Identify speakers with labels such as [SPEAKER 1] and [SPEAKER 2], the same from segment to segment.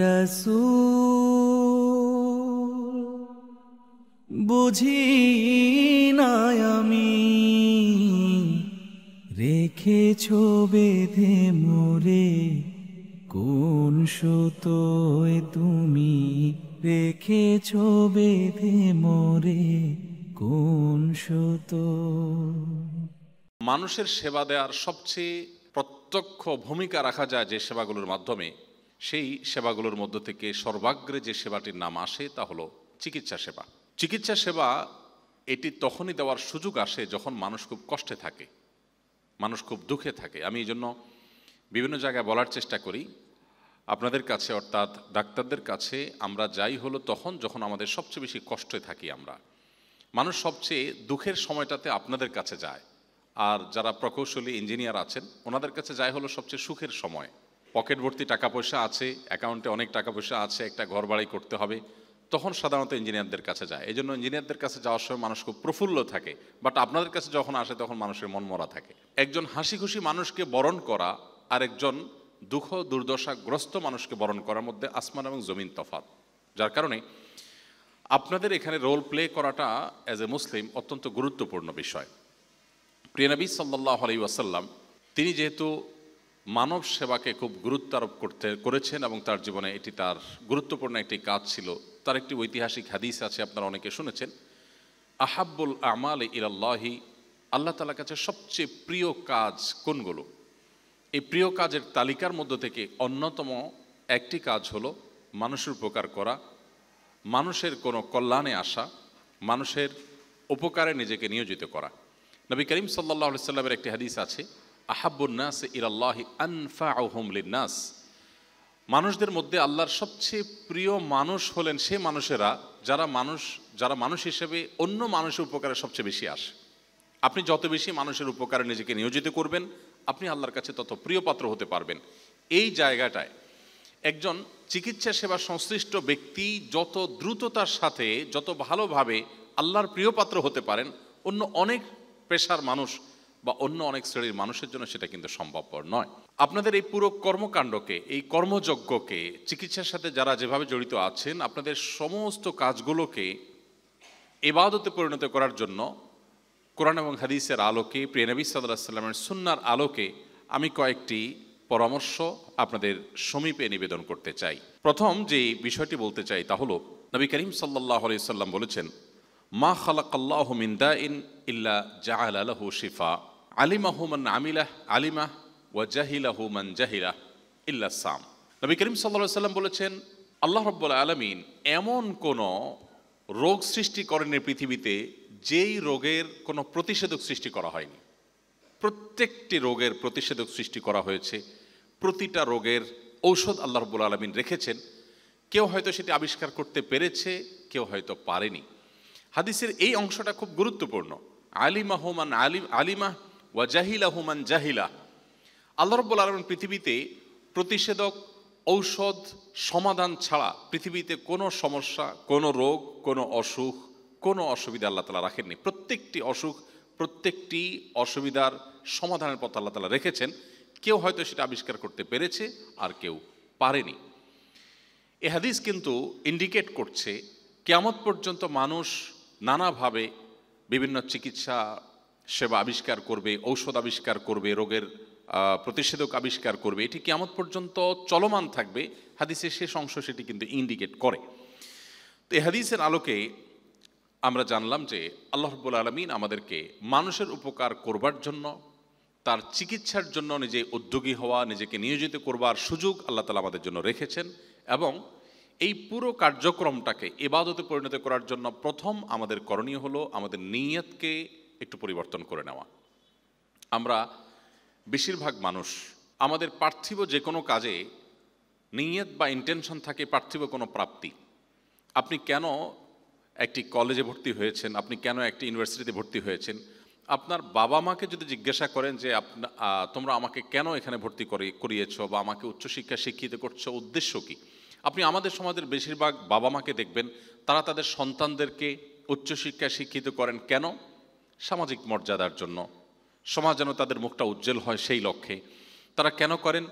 [SPEAKER 1] রসুল বুঝি নাই আমি রেখেছ বেঁধে মোরে কোন সুতোয় তুমি রেখেছ বেঁধে মোরে কোন সুতো মানুষের সেবা দেওয়ার সবচেয়ে প্রত্যক্ষ ভূমিকা রাখা যায় যে সেবাগুলোর মাধ্যমে সেই সেবাগুলোর মধ্য থেকে সর্বাগ্রে যে সেবাটির নাম আসে তা হলো চিকিৎসা সেবা চিকিৎসা সেবা এটি তখনই দেওয়ার সুযোগ আসে যখন মানুষ খুব কষ্টে থাকে মানুষ খুব দুঃখে থাকে আমি এই জন্য বিভিন্ন জায়গায় বলার চেষ্টা করি আপনাদের কাছে অর্থাৎ ডাক্তারদের কাছে আমরা যাই হলো তখন যখন আমাদের সবচেয়ে বেশি কষ্টে থাকি আমরা মানুষ সবচেয়ে দুঃখের সময়টাতে আপনাদের কাছে যায় আর যারা প্রকৌশলী ইঞ্জিনিয়ার আছেন ওনাদের কাছে যাই হলো সবচেয়ে সুখের সময় পকেট ভর্তি টাকা পয়সা আছে অ্যাকাউন্টে অনেক টাকা পয়সা আছে একটা ঘর বাড়ি করতে হবে তখন সাধারণত ইঞ্জিনিয়ারদের কাছে যায় এই জন্য ইঞ্জিনিয়ারদের কাছে যাওয়ার সময় মানুষ খুব প্রফুল্ল থাকে বাট আপনাদের কাছে যখন আসে তখন মানুষের মন মরা থাকে একজন হাসি খুশি মানুষকে বরণ করা আর একজন দুঃখ দুর্দশাগ্রস্ত মানুষকে বরণ করার মধ্যে আসমান এবং জমিন তফাত যার কারণে আপনাদের এখানে রোল প্লে করাটা অ্যাজ এ মুসলিম অত্যন্ত গুরুত্বপূর্ণ বিষয় প্রিয়নবী সাল্লাহ আলাই ওয়াসাল্লাম তিনি যেহেতু মানব সেবাকে খুব গুরুত্ব আরোপ করতে করেছেন এবং তার জীবনে এটি তার গুরুত্বপূর্ণ একটি কাজ ছিল তার একটি ঐতিহাসিক হাদিস আছে আপনারা অনেকে শুনেছেন আহাব্বুল আমাল ইলাল্লাহি আল্লাহ তালার কাছে সবচেয়ে প্রিয় কাজ কোনগুলো এই প্রিয় কাজের তালিকার মধ্য থেকে অন্যতম একটি কাজ হলো মানুষের উপকার করা মানুষের কোনো কল্যাণে আসা মানুষের উপকারে নিজেকে নিয়োজিত করা নবী করিম সাল্লাহ সাল্লামের একটি হাদিস আছে আহাবুন্নাস ইরাল্লাহি আনফা লিন্নাস মানুষদের মধ্যে আল্লাহর সবচেয়ে প্রিয় মানুষ হলেন সে মানুষেরা যারা মানুষ যারা মানুষ হিসেবে অন্য মানুষের উপকারে সবচেয়ে বেশি আসে আপনি যত বেশি মানুষের উপকারে নিজেকে নিয়োজিত করবেন আপনি আল্লাহর কাছে তত প্রিয় পাত্র হতে পারবেন এই জায়গাটায় একজন চিকিৎসা সেবা সংশ্লিষ্ট ব্যক্তি যত দ্রুততার সাথে যত ভালোভাবে আল্লাহর প্রিয় পাত্র হতে পারেন অন্য অনেক পেশার মানুষ বা অন্য অনেক শ্রেণীর মানুষের জন্য সেটা কিন্তু সম্ভবপর নয় আপনাদের এই পুরো কর্মকাণ্ডকে এই কর্মযজ্ঞকে চিকিৎসার সাথে যারা যেভাবে জড়িত আছেন আপনাদের সমস্ত কাজগুলোকে এবাদতে পরিণত করার জন্য কোরআন এবং হাদিসের আলোকে প্রিয়নবী সাল্লাহ সাল্লামের সুন্নার আলোকে আমি কয়েকটি পরামর্শ আপনাদের সমীপে নিবেদন করতে চাই প্রথম যে বিষয়টি বলতে চাই তা হলো নবী করিম সাল্লাহ সাল্লাম বলেছেন মা খালাকাল্লাহ মিন্দা ইন ইল্লা জাহ আলাহ শিফা আলিমাহু মান আমিলাহ আলিমা ওয়া জাহিলাহু মান জাহিলা ইল্লা সাম নবী করিম সাল্লা সাল্লাম বলেছেন আল্লাহ রব্বুল্লা আলমিন এমন কোনো রোগ সৃষ্টি করেনি পৃথিবীতে যেই রোগের কোনো প্রতিষেধক সৃষ্টি করা হয়নি প্রত্যেকটি রোগের প্রতিষেধক সৃষ্টি করা হয়েছে প্রতিটা রোগের ঔষধ আল্লাহ রব্বুল আলমিন রেখেছেন কেউ হয়তো সেটি আবিষ্কার করতে পেরেছে কেউ হয়তো পারেনি হাদিসের এই অংশটা খুব গুরুত্বপূর্ণ আলিমাহমান আলিম আলিমা ওয়া জাহিলা হুমান জাহিলা আল্লাহ রব্বুল আলম পৃথিবীতে প্রতিষেধক ঔষধ সমাধান ছাড়া পৃথিবীতে কোনো সমস্যা কোনো রোগ কোনো অসুখ কোনো অসুবিধা আল্লাহ তালা রাখেননি প্রত্যেকটি অসুখ প্রত্যেকটি অসুবিধার সমাধানের পথ আল্লাহ তালা রেখেছেন কেউ হয়তো সেটা আবিষ্কার করতে পেরেছে আর কেউ পারেনি এ হাদিস কিন্তু ইন্ডিকেট করছে কেমত পর্যন্ত মানুষ নানাভাবে বিভিন্ন চিকিৎসা সেবা আবিষ্কার করবে ঔষধ আবিষ্কার করবে রোগের প্রতিষেধক আবিষ্কার করবে এটি কেমন পর্যন্ত চলমান থাকবে হাদিসের শেষ অংশ সেটি কিন্তু ইন্ডিকেট করে তো এ হাদিসের আলোকে আমরা জানলাম যে রব্বুল আলমিন আমাদেরকে মানুষের উপকার করবার জন্য তার চিকিৎসার জন্য নিজে উদ্যোগী হওয়া নিজেকে নিয়োজিত করবার সুযোগ আল্লাহ তালা আমাদের জন্য রেখেছেন এবং এই পুরো কার্যক্রমটাকে এবাদতে পরিণত করার জন্য প্রথম আমাদের করণীয় হলো আমাদের নিয়তকে একটু পরিবর্তন করে নেওয়া আমরা বেশিরভাগ মানুষ আমাদের পার্থিব যে কোনো কাজে নিয়ত বা ইন্টেনশন থাকে পার্থিব কোনো প্রাপ্তি আপনি কেন একটি কলেজে ভর্তি হয়েছেন আপনি কেন একটি ইউনিভার্সিটিতে ভর্তি হয়েছেন আপনার বাবা মাকে যদি জিজ্ঞাসা করেন যে আপনা তোমরা আমাকে কেন এখানে ভর্তি করে করিয়েছ বা আমাকে উচ্চশিক্ষা শিক্ষিত করছো উদ্দেশ্য কি আপনি আমাদের সমাজের বেশিরভাগ বাবা মাকে দেখবেন তারা তাদের সন্তানদেরকে উচ্চশিক্ষা শিক্ষিত করেন কেন সামাজিক মর্যাদার জন্য সমাজ যেন তাদের মুখটা উজ্জ্বল হয় সেই লক্ষ্যে তারা কেন করেন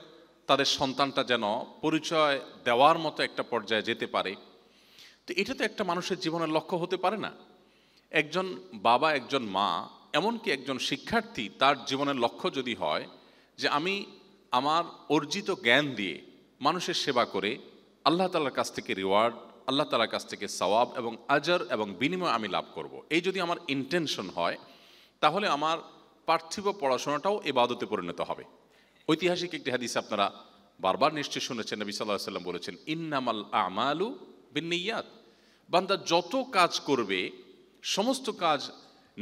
[SPEAKER 1] তাদের সন্তানটা যেন পরিচয় দেওয়ার মতো একটা পর্যায়ে যেতে পারে তো এটা তো একটা মানুষের জীবনের লক্ষ্য হতে পারে না একজন বাবা একজন মা এমনকি একজন শিক্ষার্থী তার জীবনের লক্ষ্য যদি হয় যে আমি আমার অর্জিত জ্ঞান দিয়ে মানুষের সেবা করে আল্লাহ তাল্লার কাছ থেকে রিওয়ার্ড আল্লাহ তালার কাছ থেকে সওয়াব এবং আজর এবং বিনিময় আমি লাভ করব। এই যদি আমার ইন্টেনশন হয় তাহলে আমার পার্থিব পড়াশোনাটাও এবাদতে পরিণত হবে ঐতিহাসিক একটি হাদিস আপনারা বারবার নিশ্চয় শুনেছেন নবী সাল্লাহ সাল্লাম বলেছেন ইন্নামাল আমালু বিনিয়াত বান্দা যত কাজ করবে সমস্ত কাজ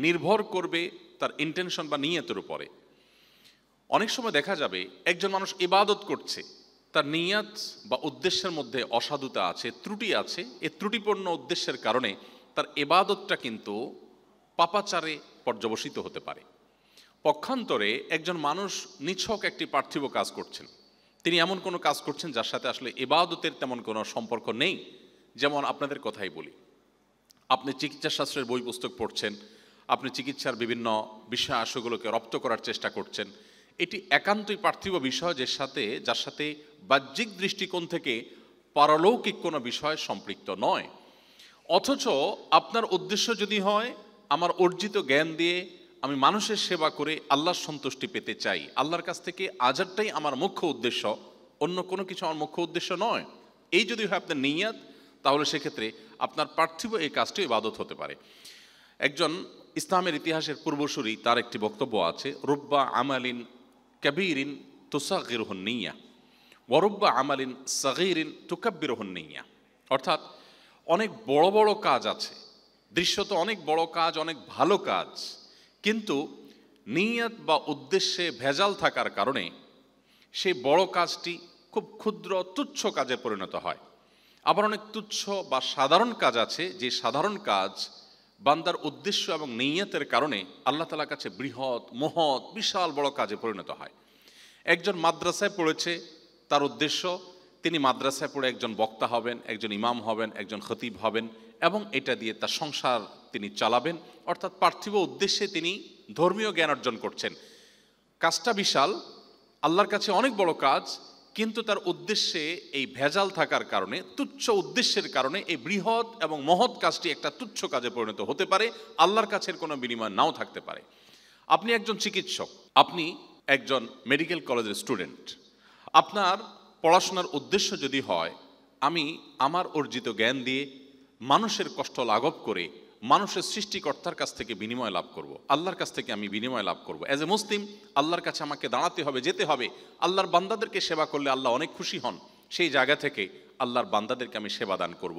[SPEAKER 1] নির্ভর করবে তার ইন্টেনশন বা নিয়তের উপরে অনেক সময় দেখা যাবে একজন মানুষ ইবাদত করছে তার নিয়াত বা উদ্দেশ্যের মধ্যে অসাধুতা আছে ত্রুটি আছে এ ত্রুটিপূর্ণ উদ্দেশ্যের কারণে তার এবাদতটা কিন্তু পাপাচারে পর্যবসিত হতে পারে পক্ষান্তরে একজন মানুষ নিছক একটি পার্থিব কাজ করছেন তিনি এমন কোনো কাজ করছেন যার সাথে আসলে এবাদতের তেমন কোনো সম্পর্ক নেই যেমন আপনাদের কথাই বলি আপনি চিকিৎসাশাস্ত্রের বই পুস্তক পড়ছেন আপনি চিকিৎসার বিভিন্ন বিষয় আশগুলোকে রপ্ত করার চেষ্টা করছেন এটি একান্তই পার্থিব বিষয় যে সাথে যার সাথে বাহ্যিক দৃষ্টিকোণ থেকে পারলৌকিক কোনো বিষয় সম্পৃক্ত নয় অথচ আপনার উদ্দেশ্য যদি হয় আমার অর্জিত জ্ঞান দিয়ে আমি মানুষের সেবা করে আল্লাহর সন্তুষ্টি পেতে চাই আল্লাহর কাছ থেকে আজারটাই আমার মুখ্য উদ্দেশ্য অন্য কোনো কিছু আমার মুখ্য উদ্দেশ্য নয় এই যদি হয় আপনার নিয়াত তাহলে সেক্ষেত্রে আপনার পার্থিব এই কাজটি ইবাদত হতে পারে একজন ইসলামের ইতিহাসের পূর্বসূরি তার একটি বক্তব্য আছে রুব্বা আমালিন কাবীরিন তুসাগিরহন্নিয়া ওয়ারব্বা আমালিন সাগিরিন তুকাব্বিরহন্নিয়া অর্থাৎ অনেক বড় বড় কাজ আছে দৃশ্যত অনেক বড় কাজ অনেক ভালো কাজ কিন্তু নিয়ত বা উদ্দেশ্যে ভেজাল থাকার কারণে সেই বড় কাজটি খুব ক্ষুদ্র তুচ্ছ কাজে পরিণত হয় আবার অনেক তুচ্ছ বা সাধারণ কাজ আছে যে সাধারণ কাজ বান্দার উদ্দেশ্য এবং নেইয়াতের কারণে আল্লাহ তালার কাছে বৃহৎ মহৎ বিশাল বড় কাজে পরিণত হয় একজন মাদ্রাসায় পড়েছে তার উদ্দেশ্য তিনি মাদ্রাসায় পড়ে একজন বক্তা হবেন একজন ইমাম হবেন একজন খতিব হবেন এবং এটা দিয়ে তার সংসার তিনি চালাবেন অর্থাৎ পার্থিব উদ্দেশ্যে তিনি ধর্মীয় জ্ঞান অর্জন করছেন কাজটা বিশাল আল্লাহর কাছে অনেক বড় কাজ কিন্তু তার উদ্দেশ্যে এই ভেজাল থাকার কারণে তুচ্ছ উদ্দেশ্যের কারণে এই বৃহৎ এবং মহৎ কাজটি একটা তুচ্ছ কাজে পরিণত হতে পারে আল্লাহর কাছের কোনো বিনিময় নাও থাকতে পারে আপনি একজন চিকিৎসক আপনি একজন মেডিকেল কলেজের স্টুডেন্ট আপনার পড়াশোনার উদ্দেশ্য যদি হয় আমি আমার অর্জিত জ্ঞান দিয়ে মানুষের কষ্ট লাঘব করে মানুষের সৃষ্টিকর্তার কাছ থেকে বিনিময় লাভ করব। আল্লাহর কাছ থেকে আমি বিনিময় লাভ করব। অ্যাজ এ মুসলিম আল্লাহর কাছে আমাকে দাঁড়াতে হবে যেতে হবে আল্লাহর বান্দাদেরকে সেবা করলে আল্লাহ অনেক খুশি হন সেই জায়গা থেকে আল্লাহর বান্দাদেরকে আমি সেবা দান করব।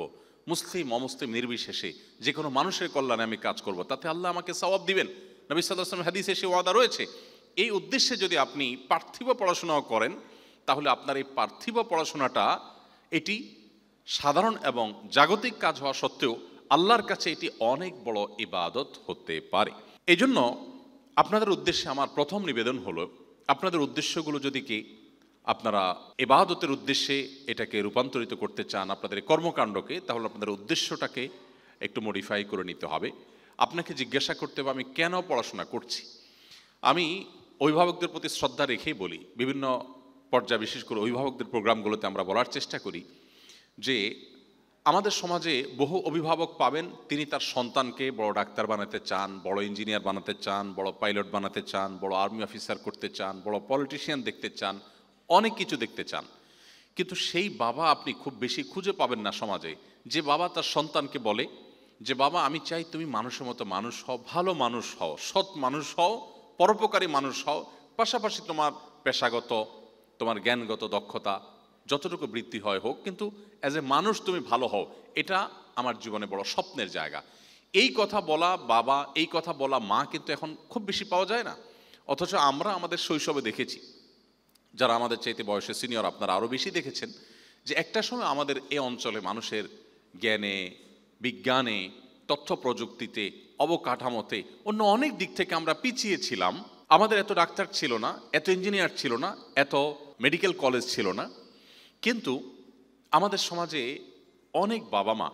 [SPEAKER 1] মুসলিম অমুসলিম নির্বিশেষে যে কোনো মানুষের কল্যাণে আমি কাজ করব। তাতে আল্লাহ আমাকে সবাব দিবেন নবী সাল্লাহ হাদিসে সে ওয়াদা রয়েছে এই উদ্দেশ্যে যদি আপনি পার্থিব পড়াশোনাও করেন তাহলে আপনার এই পার্থিব পড়াশোনাটা এটি সাধারণ এবং জাগতিক কাজ হওয়া সত্ত্বেও আল্লাহর কাছে এটি অনেক বড় ইবাদত হতে পারে এই জন্য আপনাদের উদ্দেশ্যে আমার প্রথম নিবেদন হলো আপনাদের উদ্দেশ্যগুলো যদি কি আপনারা এবাদতের উদ্দেশ্যে এটাকে রূপান্তরিত করতে চান আপনাদের কর্মকাণ্ডকে তাহলে আপনাদের উদ্দেশ্যটাকে একটু মডিফাই করে নিতে হবে আপনাকে জিজ্ঞাসা করতে হবে আমি কেন পড়াশোনা করছি আমি অভিভাবকদের প্রতি শ্রদ্ধা রেখেই বলি বিভিন্ন পর্যায়ে বিশেষ করে অভিভাবকদের প্রোগ্রামগুলোতে আমরা বলার চেষ্টা করি যে আমাদের সমাজে বহু অভিভাবক পাবেন তিনি তার সন্তানকে বড় ডাক্তার বানাতে চান বড় ইঞ্জিনিয়ার বানাতে চান বড় পাইলট বানাতে চান বড় আর্মি অফিসার করতে চান বড় পলিটিশিয়ান দেখতে চান অনেক কিছু দেখতে চান কিন্তু সেই বাবা আপনি খুব বেশি খুঁজে পাবেন না সমাজে যে বাবা তার সন্তানকে বলে যে বাবা আমি চাই তুমি মানুষের মতো মানুষ হও ভালো মানুষ হও সৎ মানুষ হও পরোপকারী মানুষ হও পাশাপাশি তোমার পেশাগত তোমার জ্ঞানগত দক্ষতা যতটুকু বৃত্তি হয় হোক কিন্তু অ্যাজ এ মানুষ তুমি ভালো হও এটা আমার জীবনে বড় স্বপ্নের জায়গা এই কথা বলা বাবা এই কথা বলা মা কিন্তু এখন খুব বেশি পাওয়া যায় না অথচ আমরা আমাদের শৈশবে দেখেছি যারা আমাদের চাইতে বয়সে সিনিয়র আপনারা আরও বেশি দেখেছেন যে একটা সময় আমাদের এ অঞ্চলে মানুষের জ্ঞানে বিজ্ঞানে তথ্য প্রযুক্তিতে অবকাঠামোতে অন্য অনেক দিক থেকে আমরা পিছিয়ে ছিলাম আমাদের এত ডাক্তার ছিল না এত ইঞ্জিনিয়ার ছিল না এত মেডিকেল কলেজ ছিল না কিন্তু আমাদের সমাজে অনেক বাবা মা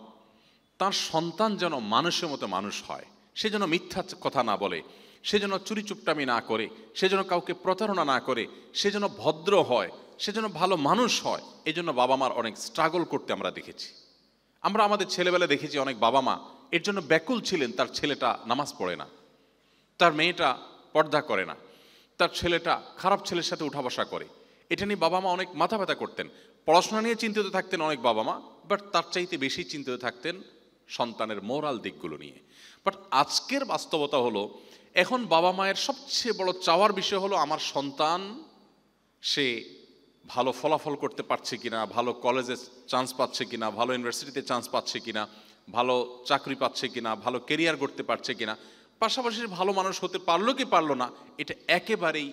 [SPEAKER 1] তার সন্তান যেন মানুষের মতো মানুষ হয় সে যেন মিথ্যা কথা না বলে সে যেন চুরিচুপটামি না করে সে যেন কাউকে প্রতারণা না করে সে যেন ভদ্র হয় সে যেন ভালো মানুষ হয় এই জন্য বাবা মার অনেক স্ট্রাগল করতে আমরা দেখেছি আমরা আমাদের ছেলেবেলা দেখেছি অনেক বাবা মা এর জন্য ব্যাকুল ছিলেন তার ছেলেটা নামাজ পড়ে না তার মেয়েটা পর্দা করে না তার ছেলেটা খারাপ ছেলের সাথে উঠা বসা করে এটা নিয়ে বাবা মা অনেক মাথা ব্যথা করতেন পড়াশোনা নিয়ে চিন্তিত থাকতেন অনেক বাবা মা বাট তার চাইতে বেশি চিন্তিত থাকতেন সন্তানের মোরাল দিকগুলো নিয়ে বাট আজকের বাস্তবতা হলো এখন বাবা মায়ের সবচেয়ে বড় চাওয়ার বিষয় হলো আমার সন্তান সে ভালো ফলাফল করতে পারছে কিনা ভালো কলেজে চান্স পাচ্ছে কিনা ভালো ইউনিভার্সিটিতে চান্স পাচ্ছে কি না ভালো চাকরি পাচ্ছে কি না ভালো কেরিয়ার করতে পারছে কি না পাশাপাশি ভালো মানুষ হতে পারলো কি পারলো না এটা একেবারেই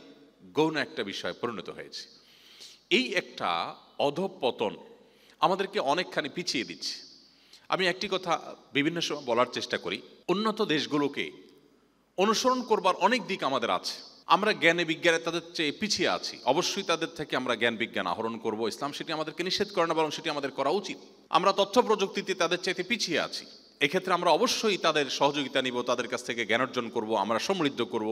[SPEAKER 1] গৌণ একটা বিষয় পরিণত হয়েছে এই একটা অধপতন আমাদেরকে অনেকখানি পিছিয়ে দিচ্ছে আমি একটি কথা বিভিন্ন সময় বলার চেষ্টা করি উন্নত দেশগুলোকে অনুসরণ করবার অনেক দিক আমাদের আছে আমরা জ্ঞানে বিজ্ঞানে তাদের চেয়ে পিছিয়ে আছি অবশ্যই তাদের থেকে আমরা জ্ঞান বিজ্ঞান আহরণ করব ইসলাম সেটি আমাদেরকে নিষেধ করে না বরং সেটি আমাদের করা উচিত আমরা তথ্য প্রযুক্তিতে তাদের চাইতে পিছিয়ে আছি এক্ষেত্রে আমরা অবশ্যই তাদের সহযোগিতা নিব তাদের কাছ থেকে জ্ঞান অর্জন করব আমরা সমৃদ্ধ করব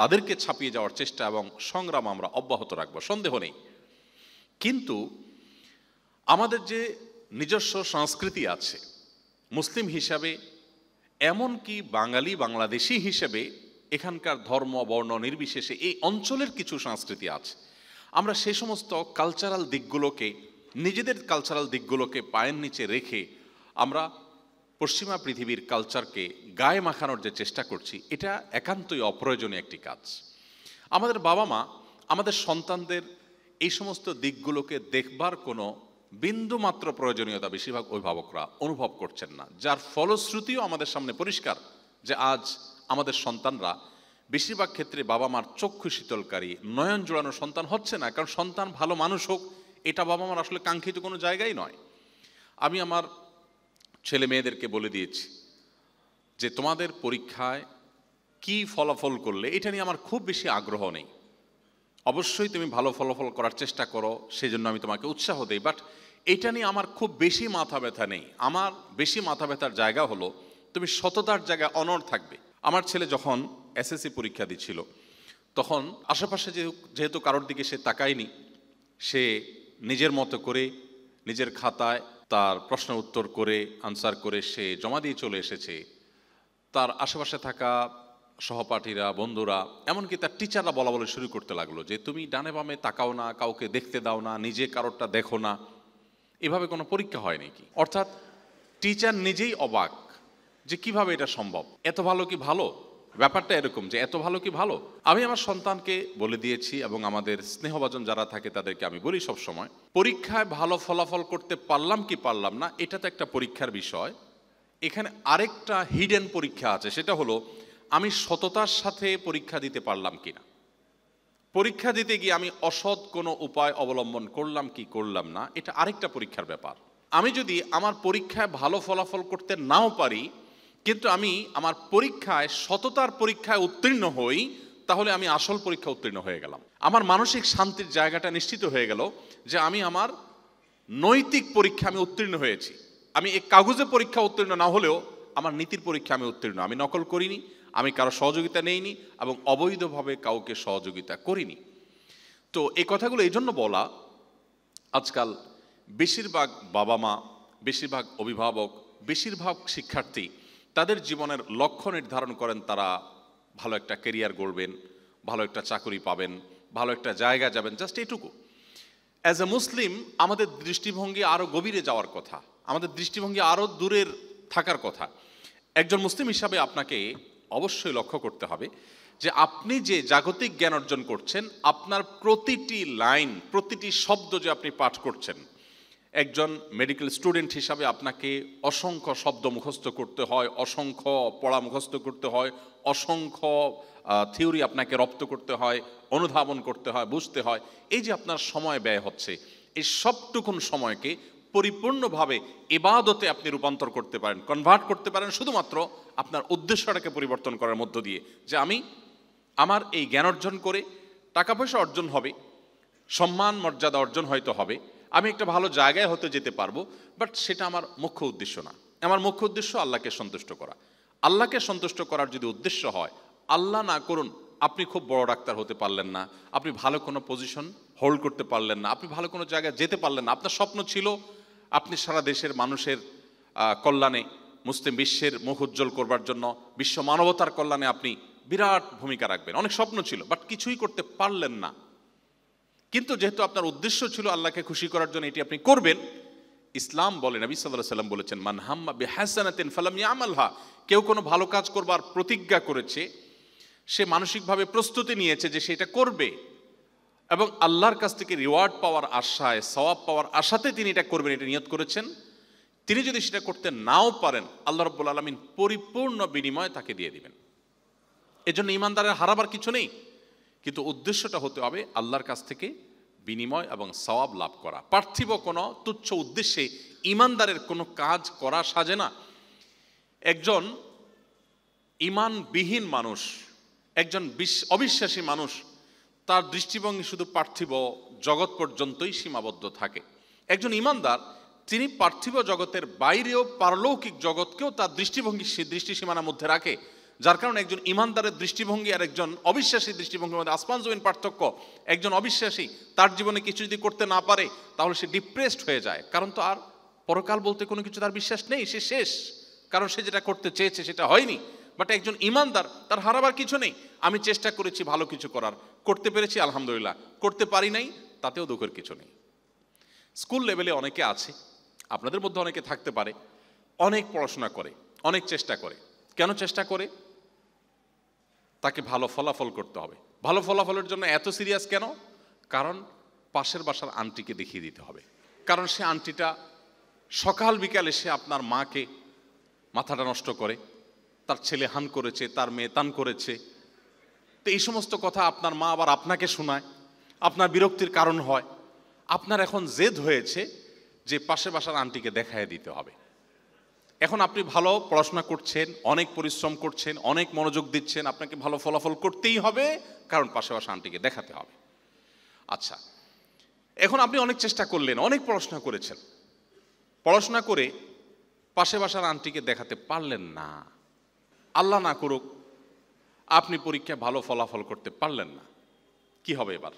[SPEAKER 1] তাদেরকে ছাপিয়ে যাওয়ার চেষ্টা এবং সংগ্রাম আমরা অব্যাহত রাখবো সন্দেহ নেই কিন্তু আমাদের যে নিজস্ব সংস্কৃতি আছে মুসলিম হিসাবে এমন কি বাঙালি বাংলাদেশি হিসেবে এখানকার ধর্ম বর্ণ নির্বিশেষে এই অঞ্চলের কিছু সংস্কৃতি আছে আমরা সে সমস্ত কালচারাল দিকগুলোকে নিজেদের কালচারাল দিকগুলোকে পায়ের নিচে রেখে আমরা পশ্চিমা পৃথিবীর কালচারকে গায়ে মাখানোর যে চেষ্টা করছি এটা একান্তই অপ্রয়োজনীয় একটি কাজ আমাদের বাবা মা আমাদের সন্তানদের এই সমস্ত দিকগুলোকে দেখবার কোনো বিন্দুমাত্র প্রয়োজনীয়তা বেশিরভাগ অভিভাবকরা অনুভব করছেন না যার ফলশ্রুতিও আমাদের সামনে পরিষ্কার যে আজ আমাদের সন্তানরা বেশিরভাগ ক্ষেত্রে বাবা মার চক্ষু শীতলকারী নয়ন জোড়ানো সন্তান হচ্ছে না কারণ সন্তান ভালো মানুষ হোক এটা বাবা মার আসলে কাঙ্ক্ষিত কোনো জায়গাই নয় আমি আমার ছেলে মেয়েদেরকে বলে দিয়েছি যে তোমাদের পরীক্ষায় কি ফলাফল করলে এটা নিয়ে আমার খুব বেশি আগ্রহ নেই অবশ্যই তুমি ভালো ফলাফল করার চেষ্টা করো সেই জন্য আমি তোমাকে উৎসাহ দিই বাট এটা নিয়ে আমার খুব বেশি মাথা ব্যথা নেই আমার বেশি মাথা ব্যথার জায়গা হলো তুমি সততার জায়গায় অনর থাকবে আমার ছেলে যখন এসএসসি পরীক্ষা দিচ্ছিল তখন আশেপাশে যেহেতু কারোর দিকে সে তাকায়নি সে নিজের মতো করে নিজের খাতায় তার প্রশ্ন উত্তর করে আনসার করে সে জমা দিয়ে চলে এসেছে তার আশেপাশে থাকা সহপাঠীরা বন্ধুরা এমনকি তার টিচাররা বলা বলে শুরু করতে লাগলো যে তুমি ডানে বামে তাকাও না কাউকে দেখতে দাও না নিজে কারোরটা দেখো না এভাবে কোনো পরীক্ষা হয় নাকি অর্থাৎ টিচার নিজেই অবাক যে কিভাবে এটা সম্ভব এত ভালো কি ভালো ব্যাপারটা এরকম যে এত ভালো কি ভালো আমি আমার সন্তানকে বলে দিয়েছি এবং আমাদের স্নেহভাজন যারা থাকে তাদেরকে আমি বলি সব সময় পরীক্ষায় ভালো ফলাফল করতে পারলাম কি পারলাম না এটা তো একটা পরীক্ষার বিষয় এখানে আরেকটা হিডেন পরীক্ষা আছে সেটা হলো আমি সততার সাথে পরীক্ষা দিতে পারলাম কি না পরীক্ষা দিতে গিয়ে আমি অসৎ কোনো উপায় অবলম্বন করলাম কি করলাম না এটা আরেকটা পরীক্ষার ব্যাপার আমি যদি আমার পরীক্ষায় ভালো ফলাফল করতে নাও পারি কিন্তু আমি আমার পরীক্ষায় সততার পরীক্ষায় উত্তীর্ণ হই তাহলে আমি আসল পরীক্ষা উত্তীর্ণ হয়ে গেলাম আমার মানসিক শান্তির জায়গাটা নিশ্চিত হয়ে গেল যে আমি আমার নৈতিক পরীক্ষা আমি উত্তীর্ণ হয়েছি আমি এই কাগজে পরীক্ষা উত্তীর্ণ না হলেও আমার নীতির পরীক্ষা আমি উত্তীর্ণ আমি নকল করিনি আমি কারো সহযোগিতা নেইনি এবং অবৈধভাবে কাউকে সহযোগিতা করিনি তো এই কথাগুলো এই জন্য বলা আজকাল বেশিরভাগ বাবা মা বেশিরভাগ অভিভাবক বেশিরভাগ শিক্ষার্থী তাদের জীবনের লক্ষ্য নির্ধারণ করেন তারা ভালো একটা কেরিয়ার গড়বেন ভালো একটা চাকরি পাবেন ভালো একটা জায়গা যাবেন জাস্ট এটুকু অ্যাজ এ মুসলিম আমাদের দৃষ্টিভঙ্গি আরও গভীরে যাওয়ার কথা আমাদের দৃষ্টিভঙ্গি আরও দূরের থাকার কথা একজন মুসলিম হিসাবে আপনাকে অবশ্যই লক্ষ্য করতে হবে যে আপনি যে জাগতিক জ্ঞান অর্জন করছেন আপনার প্রতিটি লাইন প্রতিটি শব্দ যে আপনি পাঠ করছেন একজন মেডিকেল স্টুডেন্ট হিসাবে আপনাকে অসংখ্য শব্দ মুখস্থ করতে হয় অসংখ্য পড়া মুখস্থ করতে হয় অসংখ্য থিওরি আপনাকে রপ্ত করতে হয় অনুধাবন করতে হয় বুঝতে হয় এই যে আপনার সময় ব্যয় হচ্ছে এই সবটুকুন সময়কে পরিপূর্ণভাবে এবাদতে আপনি রূপান্তর করতে পারেন কনভার্ট করতে পারেন শুধুমাত্র আপনার উদ্দেশ্যটাকে পরিবর্তন করার মধ্য দিয়ে যে আমি আমার এই জ্ঞান অর্জন করে টাকা পয়সা অর্জন হবে সম্মান মর্যাদা অর্জন হয়তো হবে আমি একটা ভালো জায়গায় হতে যেতে পারবো বাট সেটা আমার মুখ্য উদ্দেশ্য না আমার মুখ্য উদ্দেশ্য আল্লাহকে সন্তুষ্ট করা আল্লাহকে সন্তুষ্ট করার যদি উদ্দেশ্য হয় আল্লাহ না করুন আপনি খুব বড় ডাক্তার হতে পারলেন না আপনি ভালো কোনো পজিশন হোল্ড করতে পারলেন না আপনি ভালো কোনো জায়গায় যেতে পারলেন না আপনার স্বপ্ন ছিল আপনি সারা দেশের মানুষের কল্যাণে মুসলিম বিশ্বের মুখ উজ্জ্বল করবার জন্য বিশ্ব মানবতার কল্যাণে আপনি বিরাট ভূমিকা রাখবেন অনেক স্বপ্ন ছিল বাট কিছুই করতে পারলেন না কিন্তু যেহেতু আপনার উদ্দেশ্য ছিল আল্লাহকে খুশি করার জন্য এটি আপনি করবেন ইসলাম বলে নবী সাল্লাহ সাল্লাম বলেছেন মানহাম্মা বেহাসানাতেন ফালাম ইয়ামালহা কেউ কোনো ভালো কাজ করবার প্রতিজ্ঞা করেছে সে মানসিকভাবে প্রস্তুতি নিয়েছে যে সেটা করবে এবং আল্লাহর কাছ থেকে রিওয়ার্ড পাওয়ার আশায় সওয়াব পাওয়ার আশাতে তিনি এটা করবেন এটা নিয়ত করেছেন তিনি যদি সেটা করতে নাও পারেন আল্লাহ রব্বুল আলমিন পরিপূর্ণ বিনিময় তাকে দিয়ে দিবেন এজন্য ইমানদারের হারাবার কিছু নেই কিন্তু উদ্দেশ্যটা হতে হবে আল্লাহর কাছ থেকে বিনিময় এবং সওয়াব লাভ করা পার্থিব কোনো তুচ্ছ উদ্দেশ্যে ইমানদারের কোনো কাজ করা সাজে না একজন ইমানবিহীন মানুষ একজন অবিশ্বাসী মানুষ তার দৃষ্টিভঙ্গি শুধু পার্থিব জগৎ পর্যন্তই সীমাবদ্ধ থাকে একজন ইমানদার তিনি পার্থিব জগতের বাইরেও পারলৌকিক জগৎকেও তার দৃষ্টিভঙ্গি দৃষ্টিসীমানার মধ্যে রাখে যার কারণে একজন ইমানদারের দৃষ্টিভঙ্গি আর একজন অবিশ্বাসী দৃষ্টিভঙ্গির মধ্যে আসমান জমিন পার্থক্য একজন অবিশ্বাসী তার জীবনে কিছু যদি করতে না পারে তাহলে সে ডিপ্রেসড হয়ে যায় কারণ তো আর পরকাল বলতে কোনো কিছু তার বিশ্বাস নেই সে শেষ কারণ সে যেটা করতে চেয়েছে সেটা হয়নি বাট একজন ইমানদার তার হারাবার কিছু নেই আমি চেষ্টা করেছি ভালো কিছু করার করতে পেরেছি আলহামদুলিল্লাহ করতে পারি নাই তাতেও দুঃখের কিছু নেই স্কুল লেভেলে অনেকে আছে আপনাদের মধ্যে অনেকে থাকতে পারে অনেক পড়াশোনা করে অনেক চেষ্টা করে কেন চেষ্টা করে তাকে ভালো ফলাফল করতে হবে ভালো ফলাফলের জন্য এত সিরিয়াস কেন কারণ পাশের বাসার আন্টিকে দেখিয়ে দিতে হবে কারণ সে আন্টিটা সকাল বিকালে সে আপনার মাকে মাথাটা নষ্ট করে তার ছেলে হান করেছে তার মেয়ে তান করেছে তো এই সমস্ত কথা আপনার মা আবার আপনাকে শোনায় আপনার বিরক্তির কারণ হয় আপনার এখন জেদ হয়েছে যে পাশে বাসার আন্টিকে দেখায় দিতে হবে এখন আপনি ভালো পড়াশোনা করছেন অনেক পরিশ্রম করছেন অনেক মনোযোগ দিচ্ছেন আপনাকে ভালো ফলাফল করতেই হবে কারণ পাশে বাসা আন্টিকে দেখাতে হবে আচ্ছা এখন আপনি অনেক চেষ্টা করলেন অনেক পড়াশোনা করেছেন পড়াশোনা করে পাশে বাসার আন্টিকে দেখাতে পারলেন না আল্লাহ না করুক আপনি পরীক্ষায় ভালো ফলাফল করতে পারলেন না কি হবে এবার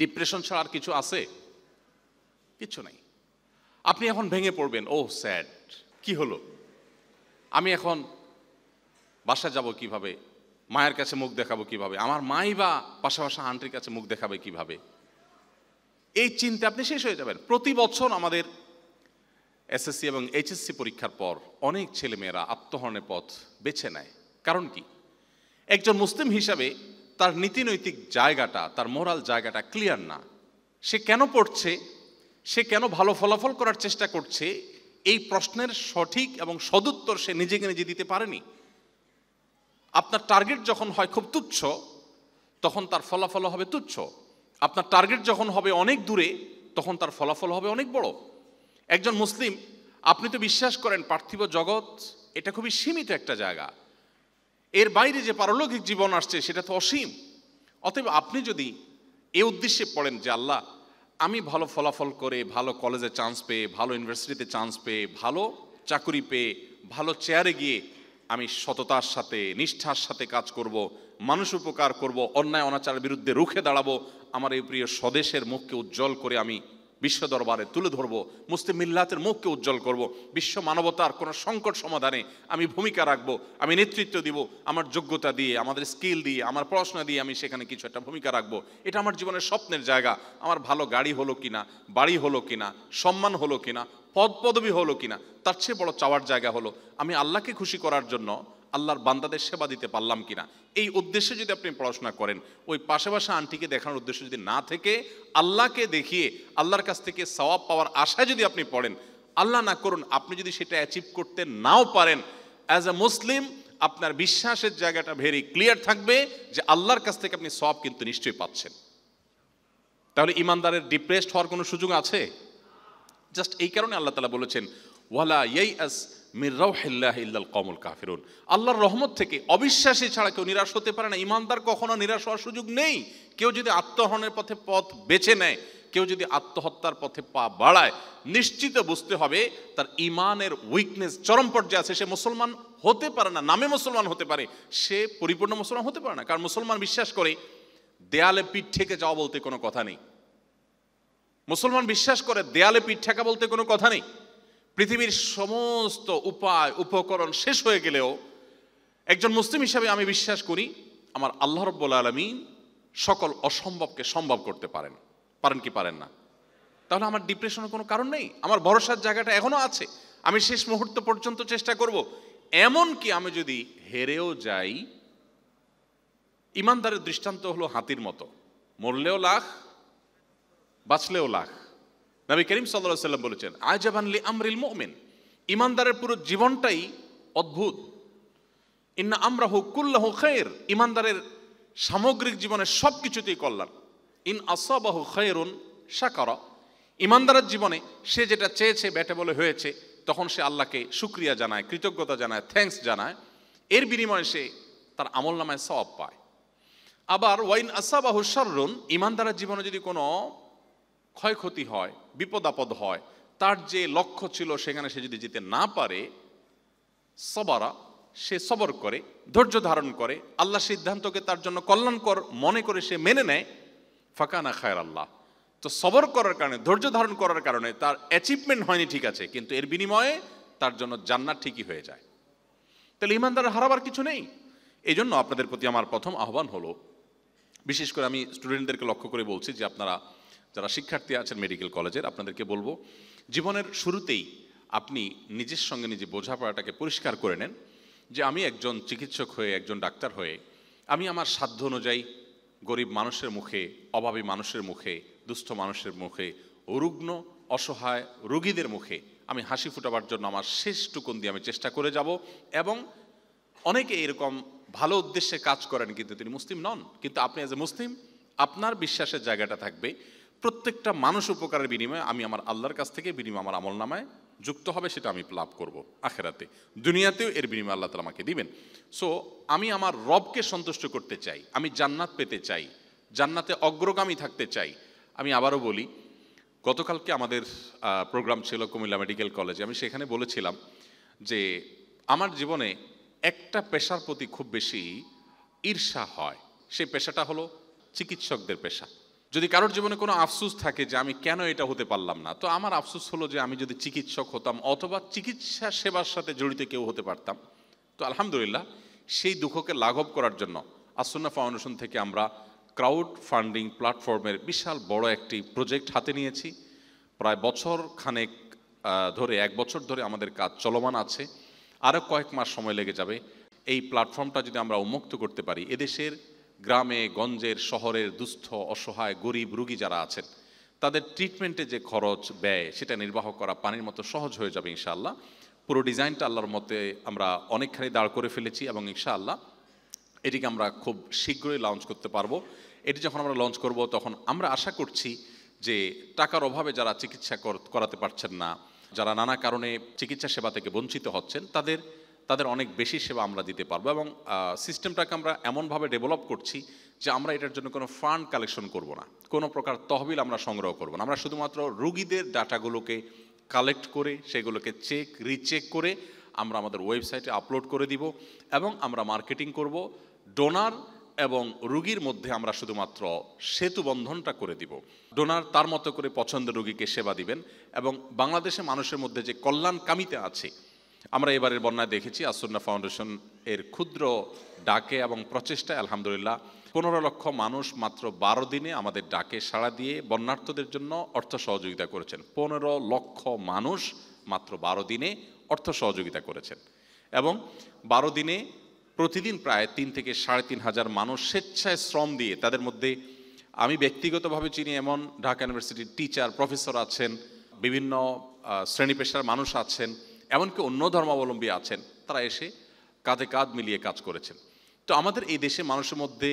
[SPEAKER 1] ডিপ্রেশন ছাড়া আর কিছু আছে কিছু নাই আপনি এখন ভেঙে পড়বেন ও স্যাড কি হলো আমি এখন বাসা যাব কিভাবে মায়ের কাছে মুখ দেখাবো কিভাবে আমার মাই বা পাশাপাশি আন্টির কাছে মুখ দেখাবে কিভাবে এই চিন্তা আপনি শেষ হয়ে যাবেন প্রতি বছর আমাদের এসএসসি এবং এইচএসসি পরীক্ষার পর অনেক ছেলেমেয়েরা আত্মহরণের পথ বেছে নেয় কারণ কি একজন মুসলিম হিসাবে তার নীতিনৈতিক জায়গাটা তার মোরাল জায়গাটা ক্লিয়ার না সে কেন পড়ছে সে কেন ভালো ফলাফল করার চেষ্টা করছে এই প্রশ্নের সঠিক এবং সদুত্তর সে নিজেকে নিজে দিতে পারেনি আপনার টার্গেট যখন হয় খুব তুচ্ছ তখন তার ফলাফল হবে তুচ্ছ আপনার টার্গেট যখন হবে অনেক দূরে তখন তার ফলাফল হবে অনেক বড় একজন মুসলিম আপনি তো বিশ্বাস করেন পার্থিব জগৎ এটা খুবই সীমিত একটা জায়গা এর বাইরে যে পারলৌকিক জীবন আসছে সেটা তো অসীম অতএব আপনি যদি এ উদ্দেশ্যে পড়েন যে আল্লাহ আমি ভালো ফলাফল করে ভালো কলেজে চান্স পেয়ে ভালো ইউনিভার্সিটিতে চান্স পেয়ে ভালো চাকুরি পেয়ে ভালো চেয়ারে গিয়ে আমি সততার সাথে নিষ্ঠার সাথে কাজ করব মানুষ উপকার করব অন্যায় অনাচারের বিরুদ্ধে রুখে দাঁড়াবো আমার এই প্রিয় স্বদেশের মুখকে উজ্জ্বল করে আমি বিশ্ব দরবারে তুলে ধরবো মুসলিম মিল্লাতের মুখকে উজ্জ্বল করব বিশ্ব মানবতার কোনো সংকট সমাধানে আমি ভূমিকা রাখব আমি নেতৃত্ব দিব আমার যোগ্যতা দিয়ে আমাদের স্কিল দিয়ে আমার পড়াশোনা দিয়ে আমি সেখানে কিছু একটা ভূমিকা রাখব এটা আমার জীবনের স্বপ্নের জায়গা আমার ভালো গাড়ি হলো কিনা বাড়ি হলো কিনা সম্মান হলো কিনা পদ পদবি হলো কিনা তার চেয়ে বড় চাওয়ার জায়গা হলো আমি আল্লাহকে খুশি করার জন্য আল্লাহর বান্দাদের সেবা দিতে পারলাম কিনা এই উদ্দেশ্যে যদি আপনি পড়াশোনা করেন ওই পাশাপাশি আন্টিকে দেখানোর উদ্দেশ্য যদি না থেকে আল্লাহকে দেখিয়ে আল্লাহর কাছ থেকে সওয়াব পাওয়ার আশায় যদি আপনি পড়েন আল্লাহ না করুন আপনি যদি সেটা অ্যাচিভ করতে নাও পারেন অ্যাজ এ মুসলিম আপনার বিশ্বাসের জায়গাটা ভেরি ক্লিয়ার থাকবে যে আল্লাহর কাছ থেকে আপনি সব কিন্তু নিশ্চয়ই পাচ্ছেন তাহলে ইমানদারের ডিপ্রেসড হওয়ার কোনো সুযোগ আছে জাস্ট এই কারণে আল্লাহ তালা বলেছেন ওয়ালা ইয়াই আস মির রৌহিল্লাহ ইল্লাল কমল কাফিরুন আল্লাহর রহমত থেকে অবিশ্বাসী ছাড়া কেউ নিরাশ হতে পারে না ইমানদার কখনো নিরাশ হওয়ার সুযোগ নেই কেউ যদি আত্মহরণের পথে পথ বেছে নেয় কেউ যদি আত্মহত্যার পথে পা বাড়ায় নিশ্চিত বুঝতে হবে তার ইমানের উইকনেস চরম পর্যায়ে আছে সে মুসলমান হতে পারে না নামে মুসলমান হতে পারে সে পরিপূর্ণ মুসলমান হতে পারে না কারণ মুসলমান বিশ্বাস করে দেয়ালে পিঠ ঠেকে যাওয়া বলতে কোনো কথা নেই মুসলমান বিশ্বাস করে দেয়ালে পিঠ ঠেকা বলতে কোনো কথা নেই পৃথিবীর সমস্ত উপায় উপকরণ শেষ হয়ে গেলেও একজন মুসলিম হিসাবে আমি বিশ্বাস করি আমার আল্লাহ রব্বুল আলমী সকল অসম্ভবকে সম্ভব করতে পারেন পারেন কি পারেন না তাহলে আমার ডিপ্রেশনের কোনো কারণ নেই আমার ভরসার জায়গাটা এখনও আছে আমি শেষ মুহূর্ত পর্যন্ত চেষ্টা করব এমন কি আমি যদি হেরেও যাই ইমানদারের দৃষ্টান্ত হলো হাতির মতো মরলেও লাখ বাঁচলেও লাখ নবী করিম সাল্লা সাল্লাম বলেছেন আজাবানলি আমরিল মোমেন ইমানদারের পুরো জীবনটাই অদ্ভুত ইন্না আমরাহ কুল্লাহ খের ইমানদারের সামগ্রিক জীবনের সব কিছুতেই কল্যাণ ইন আসাবাহ খেরুন সাকার ইমানদারের জীবনে সে যেটা চেয়েছে ব্যাটে বলে হয়েছে তখন সে আল্লাহকে সুক্রিয়া জানায় কৃতজ্ঞতা জানায় থ্যাংকস জানায় এর বিনিময়ে সে তার আমল নামায় সব পায় আবার ওয়াইন আসাবাহ সাররুন ইমানদারের জীবনে যদি কোনো ক্ষয়ক্ষতি হয় বিপদ আপদ হয় তার যে লক্ষ্য ছিল সেখানে সে যদি যেতে না পারে সবারা সে সবর করে ধৈর্য ধারণ করে আল্লাহ সিদ্ধান্তকে তার জন্য কল্যাণকর মনে করে সে মেনে নেয় ফাঁকানা খায়ের আল্লাহ তো সবর করার কারণে ধৈর্য ধারণ করার কারণে তার অ্যাচিভমেন্ট হয়নি ঠিক আছে কিন্তু এর বিনিময়ে তার জন্য জান্নাত ঠিকই হয়ে যায় তাহলে ইমানদার হারাবার কিছু নেই এই জন্য আপনাদের প্রতি আমার প্রথম আহ্বান হলো বিশেষ করে আমি স্টুডেন্টদেরকে লক্ষ্য করে বলছি যে আপনারা যারা শিক্ষার্থী আছেন মেডিকেল কলেজের আপনাদেরকে বলবো জীবনের শুরুতেই আপনি নিজের সঙ্গে নিজে বোঝাপড়াটাকে পরিষ্কার করে নেন যে আমি একজন চিকিৎসক হয়ে একজন ডাক্তার হয়ে আমি আমার সাধ্য অনুযায়ী গরিব মানুষের মুখে অভাবী মানুষের মুখে দুস্থ মানুষের মুখে রুগ্ন অসহায় রুগীদের মুখে আমি হাসি ফুটাবার জন্য আমার শেষ টুকুন দিয়ে আমি চেষ্টা করে যাব এবং অনেকে এরকম ভালো উদ্দেশ্যে কাজ করেন কিন্তু তিনি মুসলিম নন কিন্তু আপনি এজ এ মুসলিম আপনার বিশ্বাসের জায়গাটা থাকবে প্রত্যেকটা মানুষ উপকারের বিনিময়ে আমি আমার আল্লাহর কাছ থেকে বিনিময় আমার আমল নামায় যুক্ত হবে সেটা আমি লাভ করব আখেরাতে দুনিয়াতেও এর বিনিময় আল্লাহ তালা আমাকে দিবেন সো আমি আমার রবকে সন্তুষ্ট করতে চাই আমি জান্নাত পেতে চাই জান্নাতে অগ্রগামী থাকতে চাই আমি আবারও বলি গতকালকে আমাদের প্রোগ্রাম ছিল কুমিল্লা মেডিকেল কলেজে আমি সেখানে বলেছিলাম যে আমার জীবনে একটা পেশার প্রতি খুব বেশি ঈর্ষা হয় সেই পেশাটা হলো চিকিৎসকদের পেশা যদি কারোর জীবনে কোনো আফসুস থাকে যে আমি কেন এটা হতে পারলাম না তো আমার আফসুস হলো যে আমি যদি চিকিৎসক হতাম অথবা চিকিৎসা সেবার সাথে জড়িত কেউ হতে পারতাম তো আলহামদুলিল্লাহ সেই দুঃখকে লাঘব করার জন্য আসন্না ফাউন্ডেশন থেকে আমরা ক্রাউড ফান্ডিং প্ল্যাটফর্মের বিশাল বড় একটি প্রজেক্ট হাতে নিয়েছি প্রায় বছর খানেক ধরে এক বছর ধরে আমাদের কাজ চলমান আছে আরও কয়েক মাস সময় লেগে যাবে এই প্ল্যাটফর্মটা যদি আমরা উন্মুক্ত করতে পারি এদেশের গ্রামে গঞ্জের শহরের দুস্থ অসহায় গরিব রুগী যারা আছেন তাদের ট্রিটমেন্টে যে খরচ ব্যয় সেটা নির্বাহ করা পানির মতো সহজ হয়ে যাবে ইনশাআল্লাহ পুরো ডিজাইনটা আল্লাহর মতে আমরা অনেকখানি দাঁড় করে ফেলেছি এবং ইনশাআল্লাহ এটিকে আমরা খুব শীঘ্রই লঞ্চ করতে পারবো এটি যখন আমরা লঞ্চ করব তখন আমরা আশা করছি যে টাকার অভাবে যারা চিকিৎসা করাতে পারছেন না যারা নানা কারণে চিকিৎসা সেবা থেকে বঞ্চিত হচ্ছেন তাদের তাদের অনেক বেশি সেবা আমরা দিতে পারবো এবং সিস্টেমটাকে আমরা এমনভাবে ডেভেলপ করছি যে আমরা এটার জন্য কোনো ফান্ড কালেকশন করব না কোনো প্রকার তহবিল আমরা সংগ্রহ করব না আমরা শুধুমাত্র রুগীদের ডাটাগুলোকে কালেক্ট করে সেগুলোকে চেক রিচেক করে আমরা আমাদের ওয়েবসাইটে আপলোড করে দিব এবং আমরা মার্কেটিং করব ডোনার এবং রুগীর মধ্যে আমরা শুধুমাত্র সেতু বন্ধনটা করে দিব ডোনার তার মতো করে পছন্দের রুগীকে সেবা দিবেন এবং বাংলাদেশে মানুষের মধ্যে যে কামিতে আছে আমরা এবারের বন্যায় দেখেছি আসন্না ফাউন্ডেশন এর ক্ষুদ্র ডাকে এবং প্রচেষ্টায় আলহামদুলিল্লাহ পনেরো লক্ষ মানুষ মাত্র বারো দিনে আমাদের ডাকে সাড়া দিয়ে বন্যার্থদের জন্য অর্থ সহযোগিতা করেছেন পনেরো লক্ষ মানুষ মাত্র বারো দিনে অর্থ সহযোগিতা করেছেন এবং বারো দিনে প্রতিদিন প্রায় তিন থেকে সাড়ে তিন হাজার মানুষ স্বেচ্ছায় শ্রম দিয়ে তাদের মধ্যে আমি ব্যক্তিগতভাবে চিনি এমন ঢাকা ইউনিভার্সিটির টিচার প্রফেসর আছেন বিভিন্ন শ্রেণী পেশার মানুষ আছেন এমনকি অন্য ধর্মাবলম্বী আছেন তারা এসে কাঁধে কাঁধ মিলিয়ে কাজ করেছেন তো আমাদের এই দেশে মানুষের মধ্যে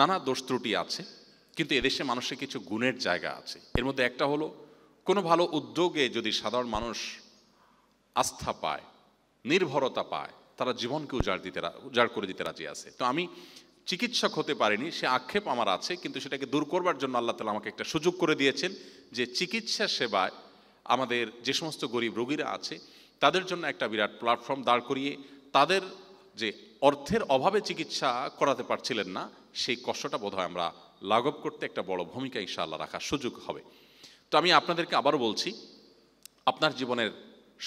[SPEAKER 1] নানা দোষ ত্রুটি আছে কিন্তু এদেশে মানুষের কিছু গুণের জায়গা আছে এর মধ্যে একটা হলো কোনো ভালো উদ্যোগে যদি সাধারণ মানুষ আস্থা পায় নির্ভরতা পায় তারা জীবনকে উজাড় দিতে উজাড় করে দিতে রাজি আছে তো আমি চিকিৎসক হতে পারিনি সে আক্ষেপ আমার আছে কিন্তু সেটাকে দূর করবার জন্য আল্লাহ তালা আমাকে একটা সুযোগ করে দিয়েছেন যে চিকিৎসা সেবায় আমাদের যে সমস্ত গরিব রোগীরা আছে তাদের জন্য একটা বিরাট প্ল্যাটফর্ম দাঁড় করিয়ে তাদের যে অর্থের অভাবে চিকিৎসা করাতে পারছিলেন না সেই কষ্টটা বোধহয় আমরা লাঘব করতে একটা বড় ভূমিকা ইশাআল্লাহ রাখার সুযোগ হবে তো আমি আপনাদেরকে আবারও বলছি আপনার জীবনের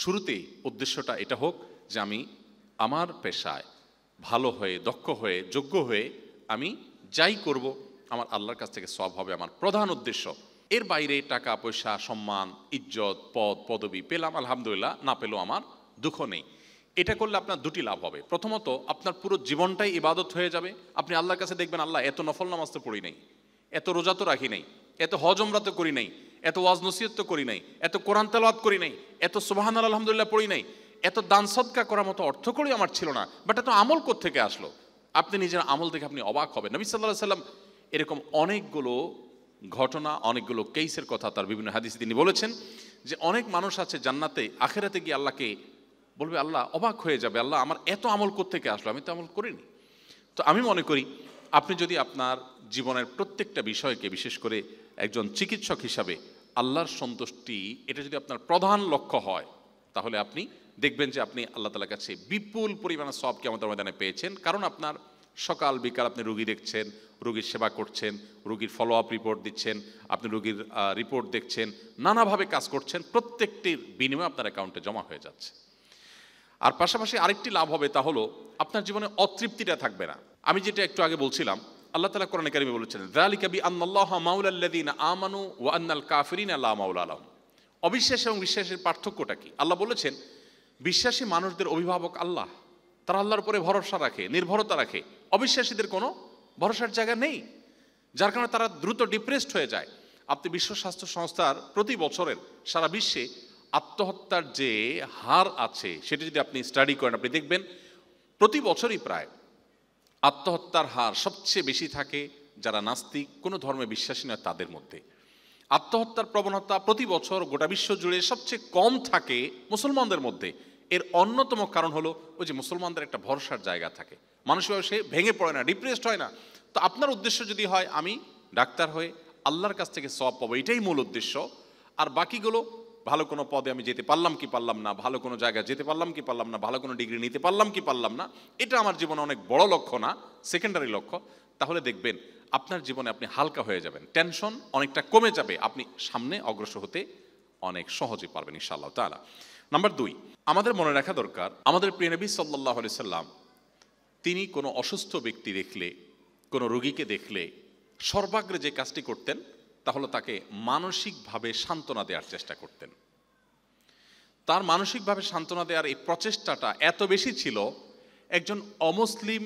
[SPEAKER 1] শুরুতেই উদ্দেশ্যটা এটা হোক যে আমি আমার পেশায় ভালো হয়ে দক্ষ হয়ে যোগ্য হয়ে আমি যাই করব আমার আল্লাহর কাছ থেকে সব হবে আমার প্রধান উদ্দেশ্য এর বাইরে টাকা পয়সা সম্মান ইজ্জত পদ পদবি পেলাম আলহামদুলিল্লাহ না পেলো আমার দুঃখ নেই এটা করলে আপনার দুটি লাভ হবে প্রথমত আপনার পুরো জীবনটাই ইবাদত হয়ে যাবে আপনি আল্লাহর কাছে দেখবেন আল্লাহ এত নফল নামাজ তো পড়ি নাই এত রোজা তো রাখি নাই এত হজমরা তো করি নাই এত ওয়াজ নসিহত তো করি নাই এত কোরআন তেলাওয়াত করি নাই এত সুবাহান আলহামদুলিল্লাহ পড়ি নাই এত দান সৎকা করার মতো অর্থ করি আমার ছিল না বাট এত আমল থেকে আসলো আপনি নিজের আমল দেখে আপনি অবাক হবেন নবী সাল্লাহ সাল্লাম এরকম অনেকগুলো ঘটনা অনেকগুলো কেসের কথা তার বিভিন্ন হাদিসে তিনি বলেছেন যে অনেক মানুষ আছে জান্নাতে আখেরাতে গিয়ে আল্লাহকে বলবে আল্লাহ অবাক হয়ে যাবে আল্লাহ আমার এত আমল থেকে আসলো আমি তো আমল করিনি তো আমি মনে করি আপনি যদি আপনার জীবনের প্রত্যেকটা বিষয়কে বিশেষ করে একজন চিকিৎসক হিসাবে আল্লাহর সন্তুষ্টি এটা যদি আপনার প্রধান লক্ষ্য হয় তাহলে আপনি দেখবেন যে আপনি আল্লাহ তালার কাছে বিপুল পরিমাণে সবকে আমাদের ময়দানে পেয়েছেন কারণ আপনার সকাল বিকাল আপনি রুগী দেখছেন রুগীর সেবা করছেন রুগীর ফলো আপ রিপোর্ট দিচ্ছেন আপনি রুগীর রিপোর্ট দেখছেন নানাভাবে কাজ করছেন প্রত্যেকটির বিনিময় আপনার অ্যাকাউন্টে জমা হয়ে যাচ্ছে আর পাশাপাশি আরেকটি লাভ হবে তা হলো আপনার জীবনে অতৃপ্তিটা থাকবে না আমি যেটা একটু আগে বলছিলাম আল্লাহ তালা কোরআন কারিমে বলেছেন জালিকা বি আন্নাল্লাহ মাউলাল্লাদিন আমানু ও আন্নাল কাফরিন আল্লাহ মাউলা আলম অবিশ্বাস এবং বিশ্বাসের পার্থক্যটা কি আল্লাহ বলেছেন বিশ্বাসী মানুষদের অভিভাবক আল্লাহ তারা আল্লাহর উপরে ভরসা রাখে নির্ভরতা রাখে অবিশ্বাসীদের কোনো ভরসার জায়গা নেই যার কারণে তারা দ্রুত ডিপ্রেসড হয়ে যায় আপনি বিশ্ব স্বাস্থ্য সংস্থার প্রতি বছরের সারা বিশ্বে আত্মহত্যার যে হার আছে সেটি যদি আপনি স্টাডি করেন আপনি দেখবেন প্রতি বছরই প্রায় আত্মহত্যার হার সবচেয়ে বেশি থাকে যারা নাস্তিক কোনো ধর্মে বিশ্বাসী নয় তাদের মধ্যে আত্মহত্যার প্রবণতা প্রতি বছর গোটা বিশ্ব জুড়ে সবচেয়ে কম থাকে মুসলমানদের মধ্যে এর অন্যতম কারণ হলো ওই যে মুসলমানদের একটা ভরসার জায়গা থাকে মানুষভাবে সে ভেঙে পড়ে না ডিপ্রেসড হয় না তো আপনার উদ্দেশ্য যদি হয় আমি ডাক্তার হয়ে আল্লাহর কাছ থেকে সব পাবো এটাই মূল উদ্দেশ্য আর বাকিগুলো ভালো কোনো পদে আমি যেতে পারলাম কি পারলাম না ভালো কোনো জায়গায় যেতে পারলাম কি পারলাম না ভালো কোনো ডিগ্রি নিতে পারলাম কি পারলাম না এটা আমার জীবনে অনেক বড় লক্ষ্য না সেকেন্ডারি লক্ষ্য তাহলে দেখবেন আপনার জীবনে আপনি হালকা হয়ে যাবেন টেনশন অনেকটা কমে যাবে আপনি সামনে অগ্রসর হতে অনেক সহজে পারবেন আল্লাহ তালা নাম্বার দুই আমাদের মনে রাখা দরকার আমাদের প্রিয়নবী সাল্লাহ সাল্লাম তিনি কোনো অসুস্থ ব্যক্তি দেখলে কোনো রোগীকে দেখলে সর্বাগ্রে যে কাজটি করতেন তাহলে তাকে মানসিকভাবে সান্ত্বনা দেওয়ার চেষ্টা করতেন তার মানসিকভাবে সান্ত্বনা দেওয়ার এই প্রচেষ্টাটা এত বেশি ছিল একজন অমুসলিম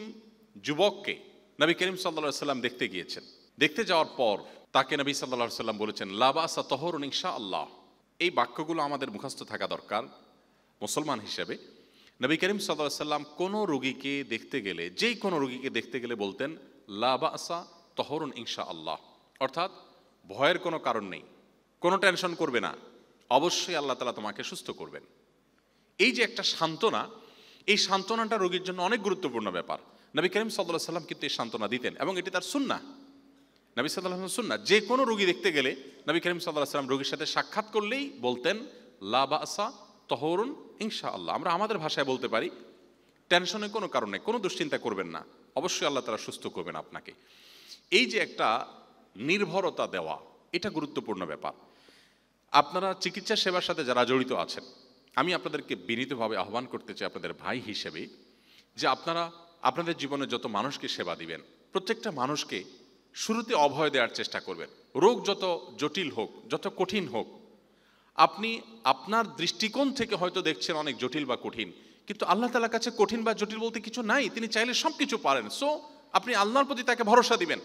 [SPEAKER 1] যুবককে নবী করিম সাল্লা সাল্লাম দেখতে গিয়েছেন দেখতে যাওয়ার পর তাকে নবী সাল্লা সাল্লাম বলেছেন লাবা সা তহর আল্লাহ এই বাক্যগুলো আমাদের মুখস্থ থাকা দরকার মুসলমান হিসেবে নবী করিম সাল্লাম কোনো রুগীকে দেখতে গেলে যেই কোনো রুগীকে দেখতে গেলে বলতেন লাবা আসা তহরুন ইনশা আল্লাহ অর্থাৎ ভয়ের কোনো কারণ নেই কোনো টেনশন করবে না অবশ্যই আল্লাহ তালা তোমাকে সুস্থ করবেন এই যে একটা সান্ত্বনা এই সান্ত্বনাটা রোগীর জন্য অনেক গুরুত্বপূর্ণ ব্যাপার নবী করিম সাল্লাহ সাল্লাম কিন্তু এই সান্ত্বনা দিতেন এবং এটি তার সুন্না নবী সাল্লাহ না যে কোনো রোগী দেখতে গেলে নবী করিম সাল্লাহ সাল্লাম রোগীর সাথে সাক্ষাৎ করলেই বলতেন লাবা আসা তহরুন ইনশা আল্লাহ আমরা আমাদের ভাষায় বলতে পারি টেনশনের কোনো কারণে কোনো দুশ্চিন্তা করবেন না অবশ্যই আল্লাহ তারা সুস্থ করবেন আপনাকে এই যে একটা নির্ভরতা দেওয়া এটা গুরুত্বপূর্ণ ব্যাপার আপনারা চিকিৎসা সেবার সাথে যারা জড়িত আছেন আমি আপনাদেরকে বিনীতভাবে আহ্বান করতে চাই আপনাদের ভাই হিসেবে যে আপনারা আপনাদের জীবনে যত মানুষকে সেবা দিবেন প্রত্যেকটা মানুষকে শুরুতে অভয় দেওয়ার চেষ্টা করবেন রোগ যত জটিল হোক যত কঠিন হোক আপনি আপনার দৃষ্টিকোণ থেকে হয়তো দেখছেন অনেক জটিল বা কঠিন কিন্তু আল্লাহ তালার কাছে কঠিন বা জটিল বলতে কিছু নাই তিনি চাইলে সব কিছু পারেন সো আপনি আল্লাহর প্রতি তাকে ভরসা দিবেন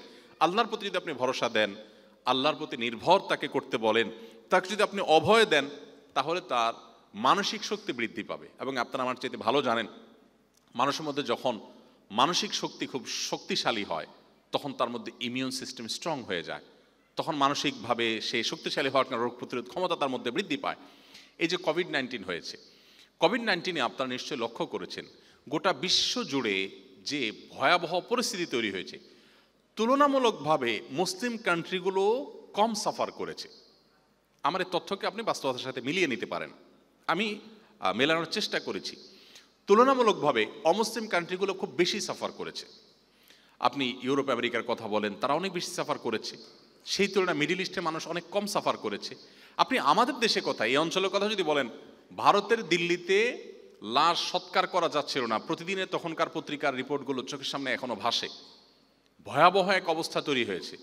[SPEAKER 1] আল্লাহর প্রতি যদি আপনি ভরসা দেন আল্লাহর প্রতি নির্ভর তাকে করতে বলেন তাকে যদি আপনি অভয় দেন তাহলে তার মানসিক শক্তি বৃদ্ধি পাবে এবং আপনারা আমার চাইতে ভালো জানেন মানুষের মধ্যে যখন মানসিক শক্তি খুব শক্তিশালী হয় তখন তার মধ্যে ইমিউন সিস্টেম স্ট্রং হয়ে যায় তখন মানসিকভাবে সে শক্তিশালী হওয়ার কারণে রোগ প্রতিরোধ ক্ষমতা তার মধ্যে বৃদ্ধি পায় এই যে কোভিড নাইন্টিন হয়েছে কোভিড নাইন্টিনে আপনারা নিশ্চয়ই লক্ষ্য করেছেন গোটা বিশ্ব জুড়ে যে ভয়াবহ পরিস্থিতি তৈরি হয়েছে তুলনামূলকভাবে মুসলিম কান্ট্রিগুলো কম সাফার করেছে আমার এই তথ্যকে আপনি বাস্তবতার সাথে মিলিয়ে নিতে পারেন আমি মেলানোর চেষ্টা করেছি তুলনামূলকভাবে অমুসলিম কান্ট্রিগুলো খুব বেশি সাফার করেছে আপনি ইউরোপ আমেরিকার কথা বলেন তারা অনেক বেশি সাফার করেছে সেই তুলনায় মিডিল ইস্টে মানুষ অনেক কম সাফার করেছে আপনি আমাদের দেশে কথা এই অঞ্চলের কথা যদি বলেন ভারতের দিল্লিতে লাশ সৎকার করা যাচ্ছিল না প্রতিদিনে তখনকার পত্রিকার রিপোর্টগুলো চোখের সামনে এখনও ভাসে ভয়াবহ এক অবস্থা তৈরি হয়েছে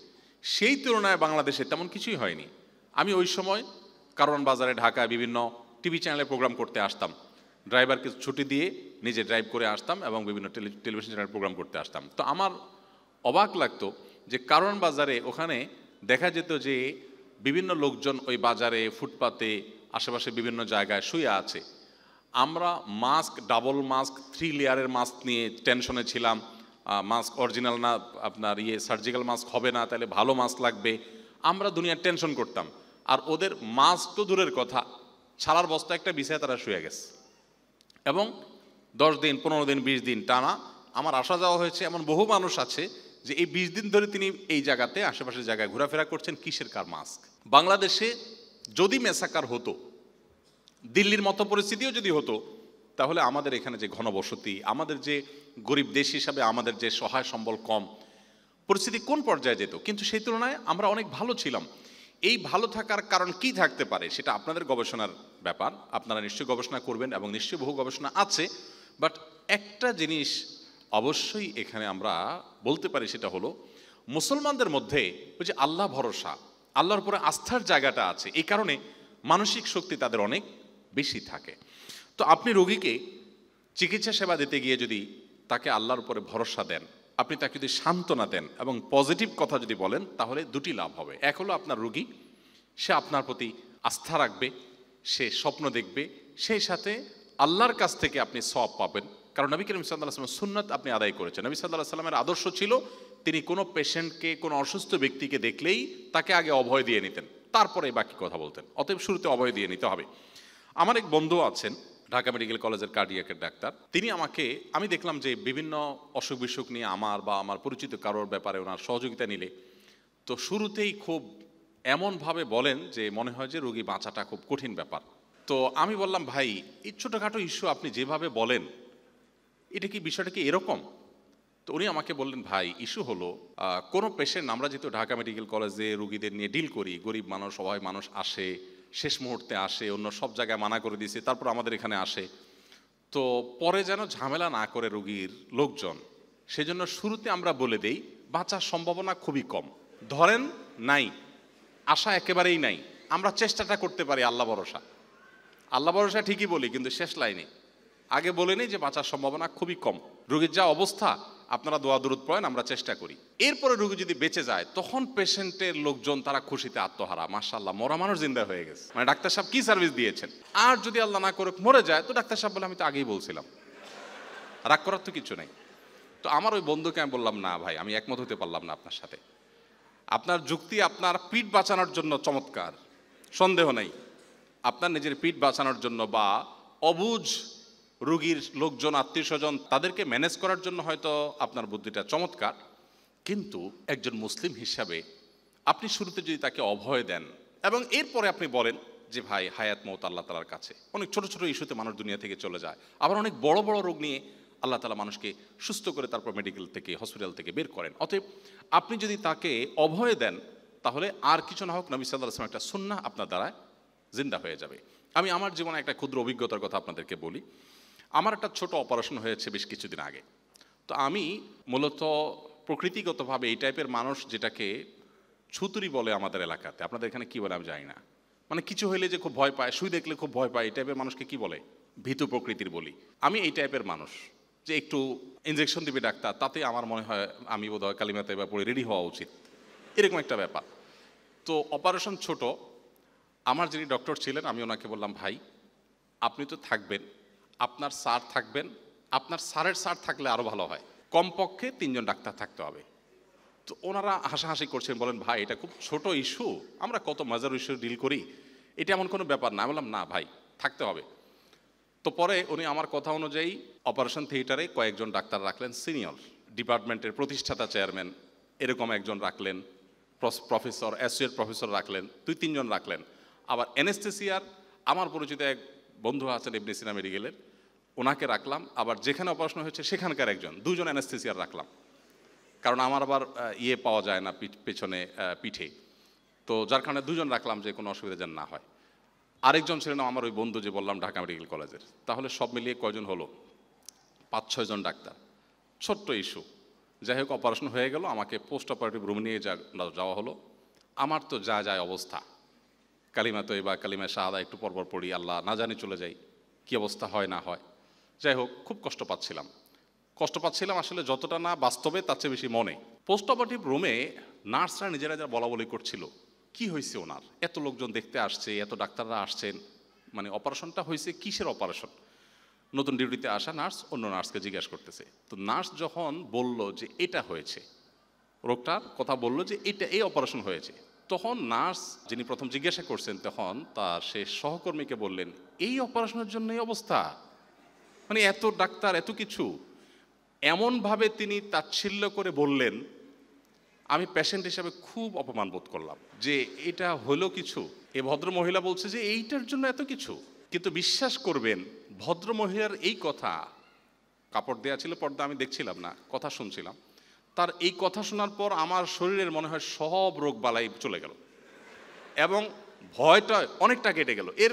[SPEAKER 1] সেই তুলনায় বাংলাদেশে তেমন কিছুই হয়নি আমি ওই সময় কারণ বাজারে ঢাকায় বিভিন্ন টিভি চ্যানেলে প্রোগ্রাম করতে আসতাম ড্রাইভারকে ছুটি দিয়ে নিজে ড্রাইভ করে আসতাম এবং বিভিন্ন টেলিভিশন চ্যানেল প্রোগ্রাম করতে আসতাম তো আমার অবাক লাগতো যে কারণ বাজারে ওখানে দেখা যেত যে বিভিন্ন লোকজন ওই বাজারে ফুটপাতে আশেপাশে বিভিন্ন জায়গায় শুয়ে আছে আমরা মাস্ক ডাবল মাস্ক থ্রি লেয়ারের মাস্ক নিয়ে টেনশনে ছিলাম মাস্ক অরিজিনাল না আপনার ইয়ে সার্জিক্যাল মাস্ক হবে না তাহলে ভালো মাস্ক লাগবে আমরা দুনিয়ার টেনশন করতাম আর ওদের মাস্ক তো দূরের কথা ছাড়ার বস্তা একটা বিষয়ে তারা শুয়ে গেছে এবং দশ দিন পনেরো দিন বিশ দিন টানা আমার আসা যাওয়া হয়েছে এমন বহু মানুষ আছে যে এই বিশ দিন ধরে তিনি এই জায়গাতে আশেপাশের জায়গায় ঘোরাফেরা করছেন কিসের কার মাস্ক বাংলাদেশে যদি মেসাকার হতো দিল্লির মতো পরিস্থিতিও যদি হতো তাহলে আমাদের এখানে যে ঘনবসতি আমাদের যে গরিব দেশ হিসাবে আমাদের যে সহায় সম্বল কম পরিস্থিতি কোন পর্যায়ে যেত কিন্তু সেই তুলনায় আমরা অনেক ভালো ছিলাম এই ভালো থাকার কারণ কি থাকতে পারে সেটা আপনাদের গবেষণার ব্যাপার আপনারা নিশ্চয়ই গবেষণা করবেন এবং নিশ্চয়ই বহু গবেষণা আছে বাট একটা জিনিস অবশ্যই এখানে আমরা বলতে পারি সেটা হলো মুসলমানদের মধ্যে ওই যে আল্লাহ ভরসা আল্লাহর উপরে আস্থার জায়গাটা আছে এই কারণে মানসিক শক্তি তাদের অনেক বেশি থাকে তো আপনি রোগীকে চিকিৎসা সেবা দিতে গিয়ে যদি তাকে আল্লাহর উপরে ভরসা দেন আপনি তাকে যদি সান্ত্বনা দেন এবং পজিটিভ কথা যদি বলেন তাহলে দুটি লাভ হবে এক হলো আপনার রুগী সে আপনার প্রতি আস্থা রাখবে সে স্বপ্ন দেখবে সেই সাথে আল্লাহর কাছ থেকে আপনি সব পাবেন কারণ নবী করিম সাল্লাহ আসলাম সুন্নাত আপনি আদায় করেছেন নবী সাল্লাহ সাল্লামের আদর্শ ছিল তিনি কোনো পেশেন্টকে কোনো অসুস্থ ব্যক্তিকে দেখলেই তাকে আগে অভয় দিয়ে নিতেন তারপরে বাকি কথা বলতেন অতএব শুরুতে অভয় দিয়ে নিতে হবে আমার এক বন্ধু আছেন ঢাকা মেডিকেল কলেজের কার্ডিয়াকের ডাক্তার তিনি আমাকে আমি দেখলাম যে বিভিন্ন অসুখ বিসুখ নিয়ে আমার বা আমার পরিচিত কারোর ব্যাপারে ওনার সহযোগিতা নিলে তো শুরুতেই খুব এমনভাবে বলেন যে মনে হয় যে রোগী বাঁচাটা খুব কঠিন ব্যাপার তো আমি বললাম ভাই এই ছোটোখাটো ইস্যু আপনি যেভাবে বলেন এটা কি বিষয়টা কি এরকম তো উনি আমাকে বললেন ভাই ইস্যু হলো কোনো পেশেন্ট আমরা যেহেতু ঢাকা মেডিকেল কলেজে রুগীদের নিয়ে ডিল করি গরিব মানুষ সবাই মানুষ আসে শেষ মুহূর্তে আসে অন্য সব জায়গায় মানা করে দিয়েছে তারপর আমাদের এখানে আসে তো পরে যেন ঝামেলা না করে রুগীর লোকজন সেজন্য শুরুতে আমরা বলে দেই বাঁচার সম্ভাবনা খুবই কম ধরেন নাই আশা একেবারেই নাই আমরা চেষ্টাটা করতে পারি আল্লাহ ভরসা আল্লাহ ভরসা ঠিকই বলি কিন্তু শেষ লাইনে আগে বলে নেই যে বাঁচার সম্ভাবনা খুবই কম রোগীর যা অবস্থা আপনারা দোয়া দূরত পড়েন আমরা চেষ্টা করি এরপরে রোগী যদি বেঁচে যায় তখন পেশেন্টের লোকজন তারা খুশিতে আত্মহারা মার্শাল্লাহ মরা মানুষ জিন্দা হয়ে গেছে মানে ডাক্তার সাহেব কি সার্ভিস দিয়েছেন আর যদি আল্লাহ না করে মরে যায় তো ডাক্তার সাহেব বলে আমি তো আগেই বলছিলাম রাগ করার তো কিছু নেই তো আমার ওই বন্ধুকে আমি বললাম না ভাই আমি একমত হতে পারলাম না আপনার সাথে আপনার যুক্তি আপনার পিঠ বাঁচানোর জন্য চমৎকার সন্দেহ নেই আপনার নিজের পিঠ বাঁচানোর জন্য বা অবুজ রুগীর লোকজন আত্মীয় স্বজন তাদেরকে ম্যানেজ করার জন্য হয়তো আপনার বুদ্ধিটা চমৎকার কিন্তু একজন মুসলিম হিসাবে আপনি শুরুতে যদি তাকে অভয় দেন এবং এরপরে আপনি বলেন যে ভাই হায়াত মত আল্লাহ তালার কাছে অনেক ছোট ছোট ইস্যুতে মানুষ দুনিয়া থেকে চলে যায় আবার অনেক বড় বড় রোগ নিয়ে আল্লাহ তালা মানুষকে সুস্থ করে তারপর মেডিকেল থেকে হসপিটাল থেকে বের করেন অতএব আপনি যদি তাকে অভয় দেন তাহলে আর কিছু না হোক নবী সাল্লাহ আসলাম একটা সুন্না আপনার দ্বারা জিন্দা হয়ে যাবে আমি আমার জীবনে একটা ক্ষুদ্র অভিজ্ঞতার কথা আপনাদেরকে বলি আমার একটা ছোট অপারেশন হয়েছে বেশ কিছুদিন আগে তো আমি মূলত প্রকৃতিগতভাবে এই টাইপের মানুষ যেটাকে ছুতুরি বলে আমাদের এলাকাতে আপনাদের এখানে কি বলে আমি জানি না মানে কিছু হইলে যে খুব ভয় পায় শুই দেখলে খুব ভয় পায় এই টাইপের মানুষকে কি বলে ভীতু প্রকৃতির বলি আমি এই টাইপের মানুষ যে একটু ইঞ্জেকশন দিবে ডাক্তার তাতে আমার মনে হয় আমি বোধহয় কালিমাতে এবার পড়ে রেডি হওয়া উচিত এরকম একটা ব্যাপার তো অপারেশন ছোট আমার যিনি ডক্টর ছিলেন আমি ওনাকে বললাম ভাই আপনি তো থাকবেন আপনার স্যার থাকবেন আপনার স্যারের স্যার থাকলে আরও ভালো হয় কমপক্ষে তিনজন ডাক্তার থাকতে হবে তো ওনারা হাসাহাসি করছেন বলেন ভাই এটা খুব ছোট ইস্যু আমরা কত মজার ইস্যু ডিল করি এটা এমন কোনো ব্যাপার না বললাম না ভাই থাকতে হবে তো পরে উনি আমার কথা অনুযায়ী অপারেশন থিয়েটারে কয়েকজন ডাক্তার রাখলেন সিনিয়র ডিপার্টমেন্টের প্রতিষ্ঠাতা চেয়ারম্যান এরকম একজন রাখলেন প্রফেসর অ্যাসোসিয়েট প্রফেসর রাখলেন দুই তিনজন রাখলেন আবার এনএসটিসিআর আমার পরিচিত এক বন্ধু আছেন এমনি সিনা মেডিকেলের ওনাকে রাখলাম আবার যেখানে অপারেশন হয়েছে সেখানকার একজন দুজন অ্যানেস্থেসিয়ার রাখলাম কারণ আমার আবার ইয়ে পাওয়া যায় না পেছনে পিঠে তো যার কারণে দুজন রাখলাম যে কোনো অসুবিধা যেন না হয় আরেকজন ছিলেন আমার ওই বন্ধু যে বললাম ঢাকা মেডিকেল কলেজের তাহলে সব মিলিয়ে কয়জন হলো পাঁচ ছয়জন ডাক্তার ছোট্ট ইস্যু যাই হোক অপারেশন হয়ে গেল আমাকে পোস্ট অপারেটিভ রুম নিয়ে যাওয়া হলো আমার তো যা যায় অবস্থা কালিমা তো এবার কালিমা শাহাদা একটু পরপর পড়ি আল্লাহ না জানি চলে যাই কি অবস্থা হয় না হয় যাই হোক খুব কষ্ট পাচ্ছিলাম কষ্ট পাচ্ছিলাম আসলে যতটা না বাস্তবে তার চেয়ে বেশি মনে পোস্ট অপারেটিভ রুমে নার্সরা নিজেরা যা বলা বলি করছিল কি হয়েছে ওনার এত লোকজন দেখতে আসছে এত ডাক্তাররা আসছেন মানে অপারেশনটা হয়েছে কিসের অপারেশন নতুন ডিউটিতে আসা নার্স অন্য নার্সকে জিজ্ঞাসা করতেছে তো নার্স যখন বলল যে এটা হয়েছে রোগটার কথা বলল যে এটা এই অপারেশন হয়েছে তখন নার্স যিনি প্রথম জিজ্ঞাসা করছেন তখন তার সে সহকর্মীকে বললেন এই অপারেশনের জন্য এই অবস্থা মানে এত ডাক্তার এত কিছু এমনভাবে তিনি তাচ্ছিল্য করে বললেন আমি পেশেন্ট হিসাবে খুব অপমান বোধ করলাম যে এটা হলো কিছু এ ভদ্র মহিলা বলছে যে এইটার জন্য এত কিছু কিন্তু বিশ্বাস করবেন ভদ্র মহিলার এই কথা কাপড় দেয়া ছিল পর্দা আমি দেখছিলাম না কথা শুনছিলাম তার এই কথা শোনার পর আমার শরীরের মনে হয় সব রোগ বালাই চলে গেল এবং ভয়টা অনেকটা কেটে গেল এর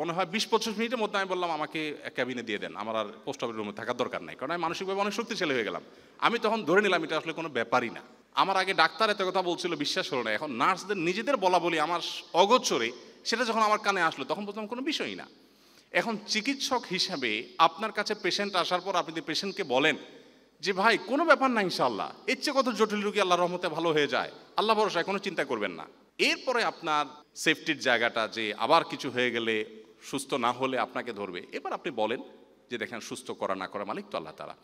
[SPEAKER 1] মনে হয় বিশ পঁচিশ মিনিটের মধ্যে আমি বললাম আমাকে ক্যাবিনে দিয়ে দেন আমার আর পোস্ট অফিস রুমে থাকার দরকার নাই কারণ আমি মানসিকভাবে অনেক শক্তিশালী হয়ে গেলাম আমি তখন ধরে নিলাম এটা আসলে কোনো ব্যাপারই না আমার আগে ডাক্তার এত কথা বলছিল বিশ্বাস হলো না এখন নার্সদের নিজেদের বলা বলি আমার অগোচরে সেটা যখন আমার কানে আসলো তখন বলতাম কোনো বিষয়ই না এখন চিকিৎসক হিসাবে আপনার কাছে পেশেন্ট আসার পর আপনি পেশেন্টকে বলেন যে ভাই কোনো ব্যাপার না ইনশাল্লাহ এর চেয়ে কত জটিল রুগী আল্লাহ রহমতে ভালো হয়ে যায় আল্লাহ ভরসায় কোনো চিন্তা করবেন না এরপরে আপনার সেফটির জায়গাটা যে আবার কিছু হয়ে গেলে সুস্থ না হলে আপনাকে ধরবে এবার আপনি বলেন যে দেখেন সুস্থ করা না করা মালিক তো আল্লাহ তারা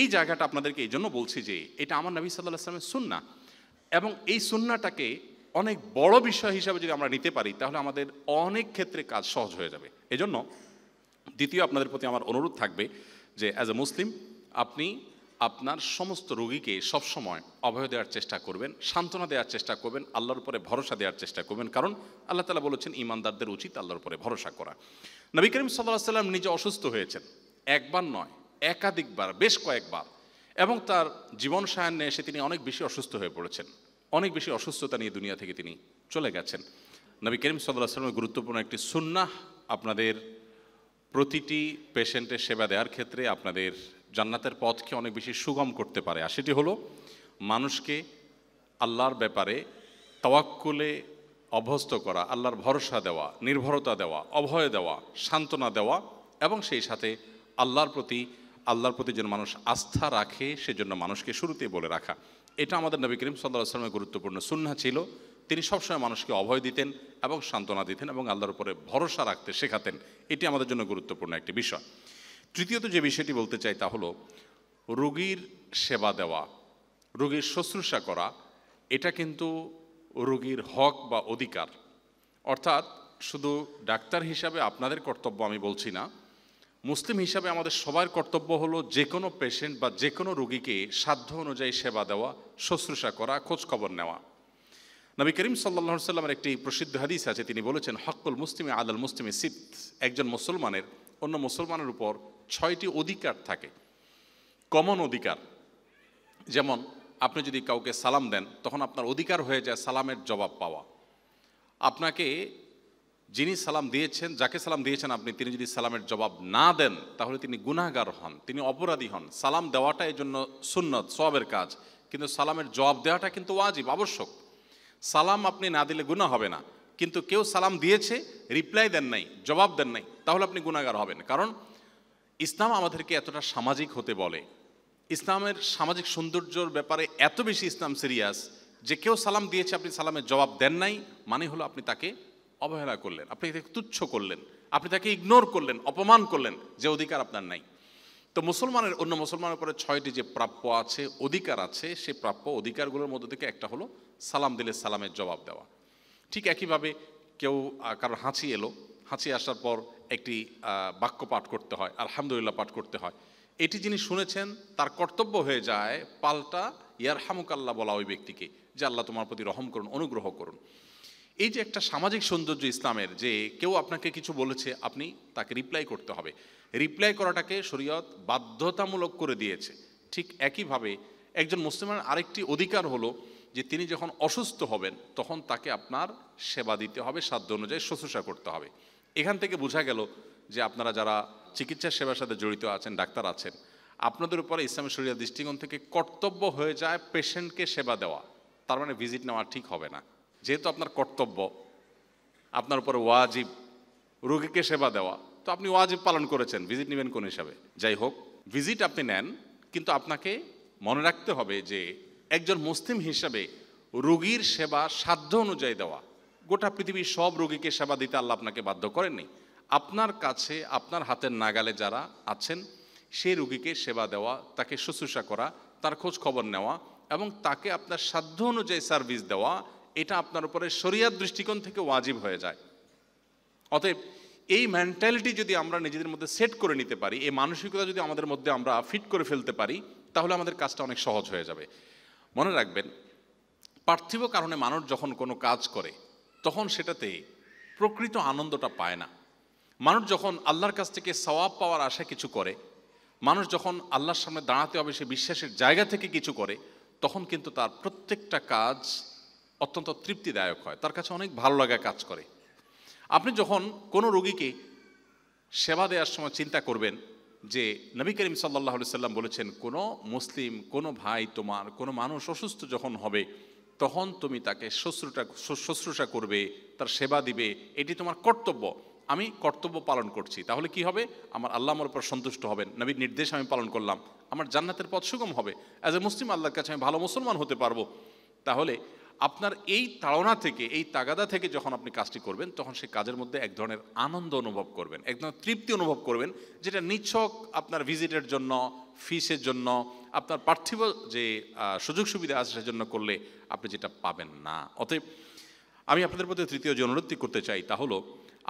[SPEAKER 1] এই জায়গাটা আপনাদেরকে এই জন্য বলছি যে এটা আমার নবী সাল্লাহ আসলামের সুন্না এবং এই সুন্নাটাকে অনেক বড় বিষয় হিসাবে যদি আমরা নিতে পারি তাহলে আমাদের অনেক ক্ষেত্রে কাজ সহজ হয়ে যাবে এজন্য দ্বিতীয় আপনাদের প্রতি আমার অনুরোধ থাকবে যে অ্যাজ এ মুসলিম আপনি আপনার সমস্ত রোগীকে সবসময় অভয় দেওয়ার চেষ্টা করবেন সান্ত্বনা দেওয়ার চেষ্টা করবেন আল্লাহর উপরে ভরসা দেওয়ার চেষ্টা করবেন কারণ আল্লাহ তালা বলেছেন ইমানদারদের উচিত আল্লাহর উপরে ভরসা করা নবী করিম সাল্লাহ সাল্লাম নিজে অসুস্থ হয়েছেন একবার নয় একাধিকবার বেশ কয়েকবার এবং তার জীবন নিয়ে এসে তিনি অনেক বেশি অসুস্থ হয়ে পড়েছেন অনেক বেশি অসুস্থতা নিয়ে দুনিয়া থেকে তিনি চলে গেছেন নবী করিম সাল্লাহ সাল্লামের গুরুত্বপূর্ণ একটি সুন্নাহ আপনাদের প্রতিটি পেশেন্টের সেবা দেওয়ার ক্ষেত্রে আপনাদের জান্নাতের পথকে অনেক বেশি সুগম করতে পারে আর সেটি হলো মানুষকে আল্লাহর ব্যাপারে তওয়াক্কুলে অভ্যস্ত করা আল্লাহর ভরসা দেওয়া নির্ভরতা দেওয়া অভয় দেওয়া সান্ত্বনা দেওয়া এবং সেই সাথে আল্লাহর প্রতি আল্লাহর প্রতি যেন মানুষ আস্থা রাখে সেজন্য মানুষকে শুরুতে বলে রাখা এটা আমাদের নবী করিম সাল্লাহ আসলামের গুরুত্বপূর্ণ সুন্না ছিল তিনি সবসময় মানুষকে অভয় দিতেন এবং সান্ত্বনা দিতেন এবং আল্লাহর উপরে ভরসা রাখতে শেখাতেন এটি আমাদের জন্য গুরুত্বপূর্ণ একটি বিষয় তৃতীয়ত যে বিষয়টি বলতে চাই তা হলো রোগীর সেবা দেওয়া রোগীর শুশ্রূষা করা এটা কিন্তু রুগীর হক বা অধিকার অর্থাৎ শুধু ডাক্তার হিসাবে আপনাদের কর্তব্য আমি বলছি না মুসলিম হিসাবে আমাদের সবার কর্তব্য হলো যে কোনো পেশেন্ট বা যে কোনো রোগীকে সাধ্য অনুযায়ী সেবা দেওয়া শুশ্রূষা করা খোঁজ খবর নেওয়া নবী করিম সাল্লাহ সাল্লামের একটি প্রসিদ্ধ হাদিস আছে তিনি বলেছেন হকুল মুসলিমে আদাল মুসলিমে সিদ্ধ একজন মুসলমানের অন্য মুসলমানের উপর ছয়টি অধিকার থাকে কমন অধিকার যেমন আপনি যদি কাউকে সালাম দেন তখন আপনার অধিকার হয়ে যায় সালামের জবাব পাওয়া আপনাকে যিনি সালাম দিয়েছেন যাকে সালাম দিয়েছেন আপনি তিনি যদি সালামের জবাব না দেন তাহলে তিনি গুনাগার হন তিনি অপরাধী হন সালাম দেওয়াটা এই জন্য সুন্নত সবের কাজ কিন্তু সালামের জবাব দেওয়াটা কিন্তু ওয়াজিব আবশ্যক সালাম আপনি না দিলে গুণা হবে না কিন্তু কেউ সালাম দিয়েছে রিপ্লাই দেন নাই জবাব দেন নাই তাহলে আপনি গুণাগার হবেন কারণ ইসলাম আমাদেরকে এতটা সামাজিক হতে বলে ইসলামের সামাজিক সৌন্দর্যর ব্যাপারে এত বেশি ইসলাম সিরিয়াস যে কেউ সালাম দিয়েছে আপনি সালামের জবাব দেন নাই মানে হলো আপনি তাকে অবহেলা করলেন আপনি তাকে তুচ্ছ করলেন আপনি তাকে ইগনোর করলেন অপমান করলেন যে অধিকার আপনার নাই তো মুসলমানের অন্য মুসলমানের পরে ছয়টি যে প্রাপ্য আছে অধিকার আছে সে প্রাপ্য অধিকারগুলোর মধ্যে থেকে একটা হলো সালাম দিলে সালামের জবাব দেওয়া ঠিক একইভাবে কেউ কারো হাঁচি এলো হাঁচি আসার পর একটি বাক্য পাঠ করতে হয় আলহামদুলিল্লাহ পাঠ করতে হয় এটি যিনি শুনেছেন তার কর্তব্য হয়ে যায় পাল্টা ইয়ার হামুকাল্লা বলা ওই ব্যক্তিকে যে আল্লাহ তোমার প্রতি রহম করুন অনুগ্রহ করুন এই যে একটা সামাজিক সৌন্দর্য ইসলামের যে কেউ আপনাকে কিছু বলেছে আপনি তাকে রিপ্লাই করতে হবে রিপ্লাই করাটাকে শরীয়ত বাধ্যতামূলক করে দিয়েছে ঠিক একইভাবে একজন মুসলিমের আরেকটি অধিকার হলো যে তিনি যখন অসুস্থ হবেন তখন তাকে আপনার সেবা দিতে হবে সাধ্য অনুযায়ী শুশ্রূষা করতে হবে এখান থেকে বোঝা গেল যে আপনারা যারা চিকিৎসা সেবার সাথে জড়িত আছেন ডাক্তার আছেন আপনাদের উপরে ইসলামী শরীয়ত দৃষ্টিকোণ থেকে কর্তব্য হয়ে যায় পেশেন্টকে সেবা দেওয়া তার মানে ভিজিট নেওয়া ঠিক হবে না যেহেতু আপনার কর্তব্য আপনার উপর ওয়াজিব রোগীকে সেবা দেওয়া তো আপনি ওয়াজিব পালন করেছেন ভিজিট নেবেন কোন হিসাবে যাই হোক ভিজিট আপনি নেন কিন্তু আপনাকে মনে রাখতে হবে যে একজন মুসলিম হিসাবে রোগীর সেবা সাধ্য অনুযায়ী দেওয়া গোটা পৃথিবীর সব রুগীকে সেবা দিতে আল্লাহ আপনাকে বাধ্য করেননি আপনার কাছে আপনার হাতের নাগালে যারা আছেন সেই রুগীকে সেবা দেওয়া তাকে শুশ্রূষা করা তার খোঁজ খবর নেওয়া এবং তাকে আপনার সাধ্য অনুযায়ী সার্ভিস দেওয়া এটা আপনার উপরে শরিয়ার দৃষ্টিকোণ থেকে ওয়াজিব হয়ে যায় অতএব এই মেন্টালিটি যদি আমরা নিজেদের মধ্যে সেট করে নিতে পারি এই মানসিকতা যদি আমাদের মধ্যে আমরা ফিট করে ফেলতে পারি তাহলে আমাদের কাজটা অনেক সহজ হয়ে যাবে মনে রাখবেন পার্থিব কারণে মানুষ যখন কোনো কাজ করে তখন সেটাতে প্রকৃত আনন্দটা পায় না মানুষ যখন আল্লাহর কাছ থেকে সওয়াব পাওয়ার আশা কিছু করে মানুষ যখন আল্লাহর সামনে দাঁড়াতে হবে সে বিশ্বাসের জায়গা থেকে কিছু করে তখন কিন্তু তার প্রত্যেকটা কাজ অত্যন্ত তৃপ্তিদায়ক হয় তার কাছে অনেক ভালো লাগা কাজ করে আপনি যখন কোনো রোগীকে সেবা দেওয়ার সময় চিন্তা করবেন যে নবী করিম সাল্লাহ সাল্লাম বলেছেন কোনো মুসলিম কোনো ভাই তোমার কোনো মানুষ অসুস্থ যখন হবে তখন তুমি তাকে শ্বশ্রুটা শুশ্রূষা করবে তার সেবা দিবে এটি তোমার কর্তব্য আমি কর্তব্য পালন করছি তাহলে কি হবে আমার আল্লাহ আমার উপর সন্তুষ্ট হবেন নবীর নির্দেশ আমি পালন করলাম আমার জান্নাতের পথ সুগম হবে অ্যাজ এ মুসলিম আল্লাহর কাছে আমি ভালো মুসলমান হতে পারবো তাহলে আপনার এই তাড়না থেকে এই তাগাদা থেকে যখন আপনি কাজটি করবেন তখন সেই কাজের মধ্যে এক ধরনের আনন্দ অনুভব করবেন এক ধরনের তৃপ্তি অনুভব করবেন যেটা নিচ্ছক আপনার ভিজিটের জন্য ফিসের জন্য আপনার পার্থিব যে সুযোগ সুবিধা আছে সেজন্য করলে আপনি যেটা পাবেন না অতএব আমি আপনাদের প্রতি তৃতীয় যে অনুরোধটি করতে চাই তা হলো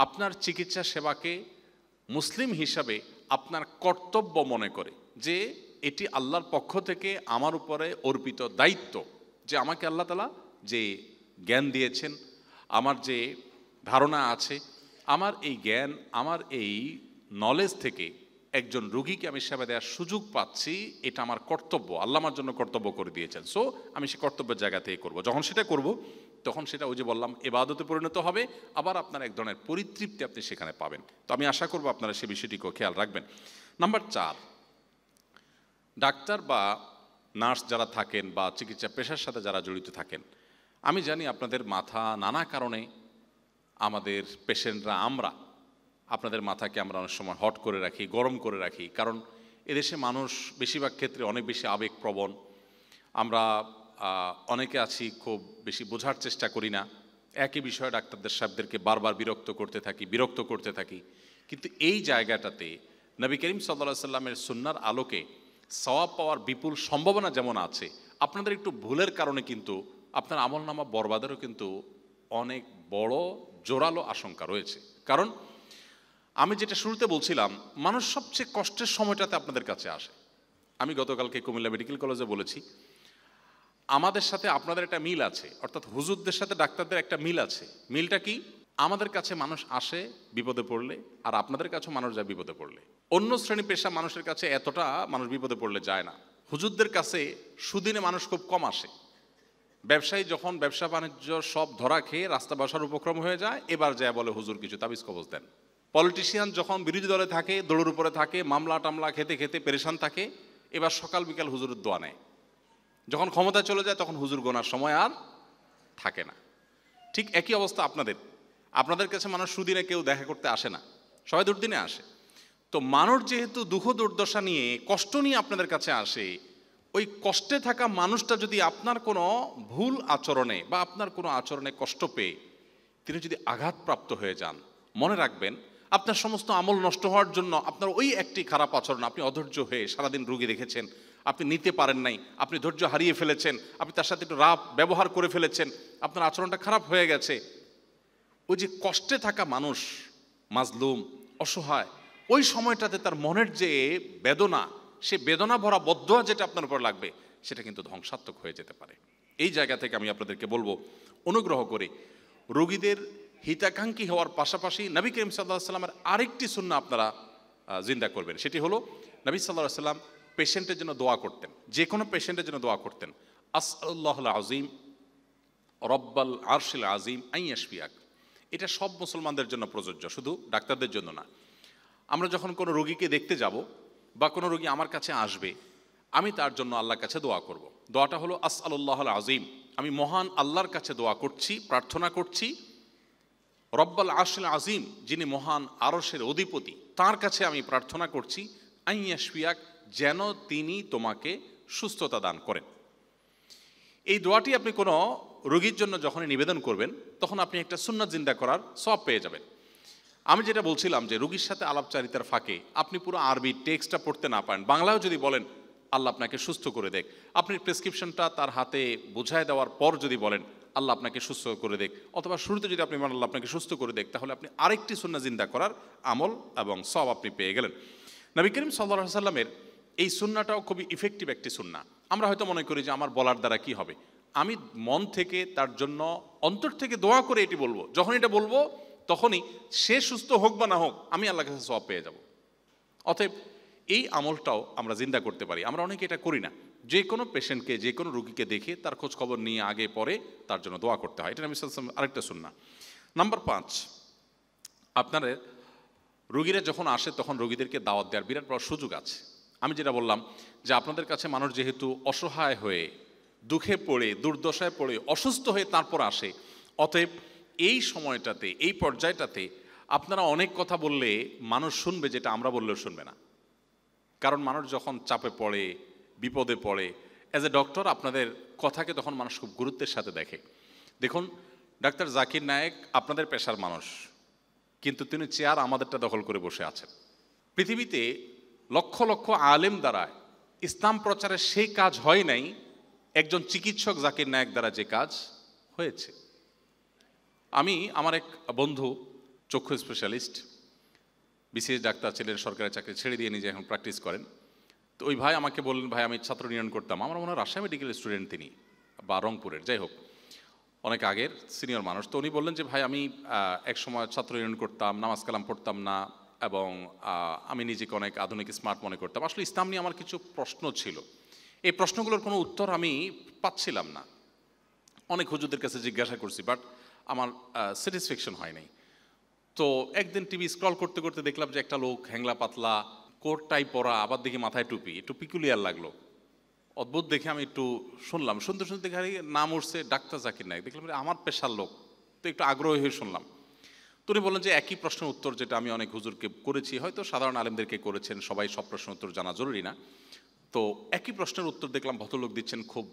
[SPEAKER 1] আপনার চিকিৎসা সেবাকে মুসলিম হিসাবে আপনার কর্তব্য মনে করে যে এটি আল্লাহর পক্ষ থেকে আমার উপরে অর্পিত দায়িত্ব যে আমাকে আল্লাহ তালা যে জ্ঞান দিয়েছেন আমার যে ধারণা আছে আমার এই জ্ঞান আমার এই নলেজ থেকে একজন রুগীকে আমি সেবা দেওয়ার সুযোগ পাচ্ছি এটা আমার কর্তব্য আল্লাহ আমার জন্য কর্তব্য করে দিয়েছেন সো আমি সে কর্তব্যের জায়গা থেকে করবো যখন সেটা করব তখন সেটা ওই যে বললাম এবাদতে পরিণত হবে আবার আপনার এক ধরনের পরিতৃপ্তি আপনি সেখানে পাবেন তো আমি আশা করব আপনারা সে বিষয়টিকেও খেয়াল রাখবেন নাম্বার চার ডাক্তার বা নার্স যারা থাকেন বা চিকিৎসা পেশার সাথে যারা জড়িত থাকেন আমি জানি আপনাদের মাথা নানা কারণে আমাদের পেশেন্টরা আমরা আপনাদের মাথাকে আমরা অনেক সময় হট করে রাখি গরম করে রাখি কারণ এদেশে মানুষ বেশিরভাগ ক্ষেত্রে অনেক বেশি আবেগপ্রবণ আমরা অনেকে আছি খুব বেশি বোঝার চেষ্টা করি না একই বিষয়ে ডাক্তারদের সাহেবদেরকে বারবার বিরক্ত করতে থাকি বিরক্ত করতে থাকি কিন্তু এই জায়গাটাতে নবী করিম সাল্লা সাল্লামের সুন্নার আলোকে সওয়াব পাওয়ার বিপুল সম্ভাবনা যেমন আছে আপনাদের একটু ভুলের কারণে কিন্তু আপনার আমল নামা বরবাদেরও কিন্তু অনেক বড় জোরালো আশঙ্কা রয়েছে কারণ আমি যেটা শুরুতে বলছিলাম মানুষ সবচেয়ে কষ্টের সময়টাতে আপনাদের কাছে আসে আমি গতকালকে কুমিল্লা মেডিকেল কলেজে বলেছি আমাদের সাথে আপনাদের একটা মিল আছে অর্থাৎ হুজুরদের সাথে ডাক্তারদের একটা মিল আছে মিলটা কি আমাদের কাছে মানুষ আসে বিপদে পড়লে আর আপনাদের কাছে মানুষ যায় বিপদে পড়লে অন্য শ্রেণী পেশা মানুষের কাছে এতটা মানুষ বিপদে পড়লে যায় না হুজুরদের কাছে সুদিনে মানুষ খুব কম আসে ব্যবসায়ী যখন ব্যবসা বাণিজ্য সব ধরা খেয়ে রাস্তা বসার উপক্রম হয়ে যায় এবার যায় বলে হুজুর কিছু তাবিজ কবজ দেন পলিটিশিয়ান যখন বিরোধী দলে থাকে দৌড়ের উপরে থাকে মামলা টামলা খেতে খেতে পেরেশান থাকে এবার সকাল বিকাল হুজুরের দোয়া নেয় যখন ক্ষমতা চলে যায় তখন হুজুর গোনার সময় আর থাকে না ঠিক একই অবস্থা আপনাদের আপনাদের কাছে মানুষ সুদিনে কেউ দেখা করতে আসে না সবাই দুর্দিনে আসে তো মানুষ যেহেতু দুঃখ দুর্দশা নিয়ে কষ্ট নিয়ে আপনাদের কাছে আসে ওই কষ্টে থাকা মানুষটা যদি আপনার কোনো ভুল আচরণে বা আপনার কোনো আচরণে কষ্ট পেয়ে তিনি যদি আঘাতপ্রাপ্ত হয়ে যান মনে রাখবেন আপনার সমস্ত আমল নষ্ট হওয়ার জন্য আপনার ওই একটি খারাপ আচরণ আপনি অধৈর্য হয়ে সারাদিন রুগী দেখেছেন আপনি নিতে পারেন নাই আপনি ধৈর্য হারিয়ে ফেলেছেন আপনি তার সাথে একটু রাপ ব্যবহার করে ফেলেছেন আপনার আচরণটা খারাপ হয়ে গেছে ওই যে কষ্টে থাকা মানুষ মাজলুম অসহায় ওই সময়টাতে তার মনের যে বেদনা সে বেদনা ভরা বদ্ধ যেটা আপনার উপর লাগবে সেটা কিন্তু ধ্বংসাত্মক হয়ে যেতে পারে এই জায়গা থেকে আমি আপনাদেরকে বলবো অনুগ্রহ করে রোগীদের হিতাকাঙ্ক্ষী হওয়ার পাশাপাশি নবী করিম সাল্লাহ সাল্লামের আরেকটি শূন্য আপনারা জিন্দা করবেন সেটি হলো নবী সাল্লাহ সাল্লাম পেশেন্টের জন্য দোয়া করতেন যে কোনো পেশেন্টের জন্য দোয়া করতেন আসল্লাহ আজিম রব্বাল আরশিল আজিম আইয়াশফিয়াক এটা সব মুসলমানদের জন্য প্রযোজ্য শুধু ডাক্তারদের জন্য না আমরা যখন কোনো রোগীকে দেখতে যাব বা কোনো রোগী আমার কাছে আসবে আমি তার জন্য আল্লাহর কাছে দোয়া করব। দোয়াটা হলো আস আল্লাহ আজিম আমি মহান আল্লাহর কাছে দোয়া করছি প্রার্থনা করছি রব্বাল আসল আজিম যিনি মহান আরসের অধিপতি তার কাছে আমি প্রার্থনা করছি আইয়াশফিয়াক যেন তিনি তোমাকে সুস্থতা দান করেন এই দোয়াটি আপনি কোনো রোগীর জন্য যখনই নিবেদন করবেন তখন আপনি একটা সুন্নত জিন্দা করার সব পেয়ে যাবেন আমি যেটা বলছিলাম যে রুগীর সাথে আলাপচারিতার ফাঁকে আপনি পুরো আরবি টেক্সটটা পড়তে না পারেন বাংলাও যদি বলেন আল্লাহ আপনাকে সুস্থ করে দেখ আপনি প্রেসক্রিপশনটা তার হাতে বোঝায় দেওয়ার পর যদি বলেন আল্লাহ আপনাকে সুস্থ করে দেখ অথবা শুরুতে যদি আপনি মান আল্লাহ আপনাকে সুস্থ করে দেখ তাহলে আপনি আরেকটি সুন্না জিন্দা করার আমল এবং সব আপনি পেয়ে গেলেন নবী করিম সাল্লা সাল্লামের এই সুন্নাটাও খুবই ইফেক্টিভ একটি সুন্না আমরা হয়তো মনে করি যে আমার বলার দ্বারা কি হবে আমি মন থেকে তার জন্য অন্তর থেকে দোয়া করে এটি বলবো যখন এটা বলবো তখনই সে সুস্থ হোক বা না হোক আমি আল্লাহ কাছে সব পেয়ে যাব অতএব এই আমলটাও আমরা জিন্দা করতে পারি আমরা অনেকে এটা করি না যে কোনো পেশেন্টকে যে কোনো রুগীকে দেখে তার খোঁজ খবর নিয়ে আগে পরে তার জন্য দোয়া করতে হয় এটা আমি আরেকটা না নাম্বার পাঁচ আপনাদের রুগীরা যখন আসে তখন রুগীদেরকে দাওয়াত দেওয়ার বিরাট বড় সুযোগ আছে আমি যেটা বললাম যে আপনাদের কাছে মানুষ যেহেতু অসহায় হয়ে দুঃখে পড়ে দুর্দশায় পড়ে অসুস্থ হয়ে তারপর আসে অতএব এই সময়টাতে এই পর্যায়টাতে আপনারা অনেক কথা বললে মানুষ শুনবে যেটা আমরা বললেও শুনবে না কারণ মানুষ যখন চাপে পড়ে বিপদে পড়ে অ্যাজ এ ডক্টর আপনাদের কথাকে তখন মানুষ খুব গুরুত্বের সাথে দেখে দেখুন ডাক্তার জাকির নায়েক আপনাদের পেশার মানুষ কিন্তু তিনি চেয়ার আমাদেরটা দখল করে বসে আছেন পৃথিবীতে লক্ষ লক্ষ আলেম দ্বারা ইসলাম প্রচারের সেই কাজ হয় নাই একজন চিকিৎসক জাকির নায়ক দ্বারা যে কাজ হয়েছে আমি আমার এক বন্ধু চক্ষু স্পেশালিস্ট বিশেষ ডাক্তার ছিলেন সরকারি চাকরি ছেড়ে দিয়ে নিজে এখন প্র্যাকটিস করেন তো ওই ভাই আমাকে বললেন ভাই আমি ছাত্র নিয়ন করতাম আমার মনে হয় রাজশাহী মেডিকেল স্টুডেন্ট তিনি বা রংপুরের যাই হোক অনেক আগের সিনিয়র মানুষ তো উনি বললেন যে ভাই আমি এক সময় ছাত্র ইউনিয়ন করতাম নামাজ কালাম পড়তাম না এবং আমি নিজেকে অনেক আধুনিক স্মার্ট মনে করতাম আসলে ইসলাম নিয়ে আমার কিছু প্রশ্ন ছিল এই প্রশ্নগুলোর কোনো উত্তর আমি পাচ্ছিলাম না অনেক হুজুরদের কাছে জিজ্ঞাসা করছি বাট আমার স্যাটিসফ্যাকশন হয়নি তো একদিন টিভি স্ক্রল করতে করতে দেখলাম যে একটা লোক হ্যাংলা পাতলা কোট টাই পরা আবার দেখি মাথায় টুপি একটু পিকুলিয়ার লাগলো অদ্ভুত দেখে আমি একটু শুনলাম শুনতে শুনতে দেখে নাম উঠছে ডাক্তার জাকির নাই দেখলাম আমার পেশার লোক তো একটু আগ্রহী হয়ে শুনলাম উনি বললেন যে একই প্রশ্নের উত্তর যেটা আমি অনেক হুজুরকে করেছি হয়তো সাধারণ আলেমদেরকে করেছেন সবাই সব প্রশ্নের উত্তর জানা জরুরি না তো একই প্রশ্নের উত্তর দেখলাম ভদ্রলোক দিচ্ছেন খুব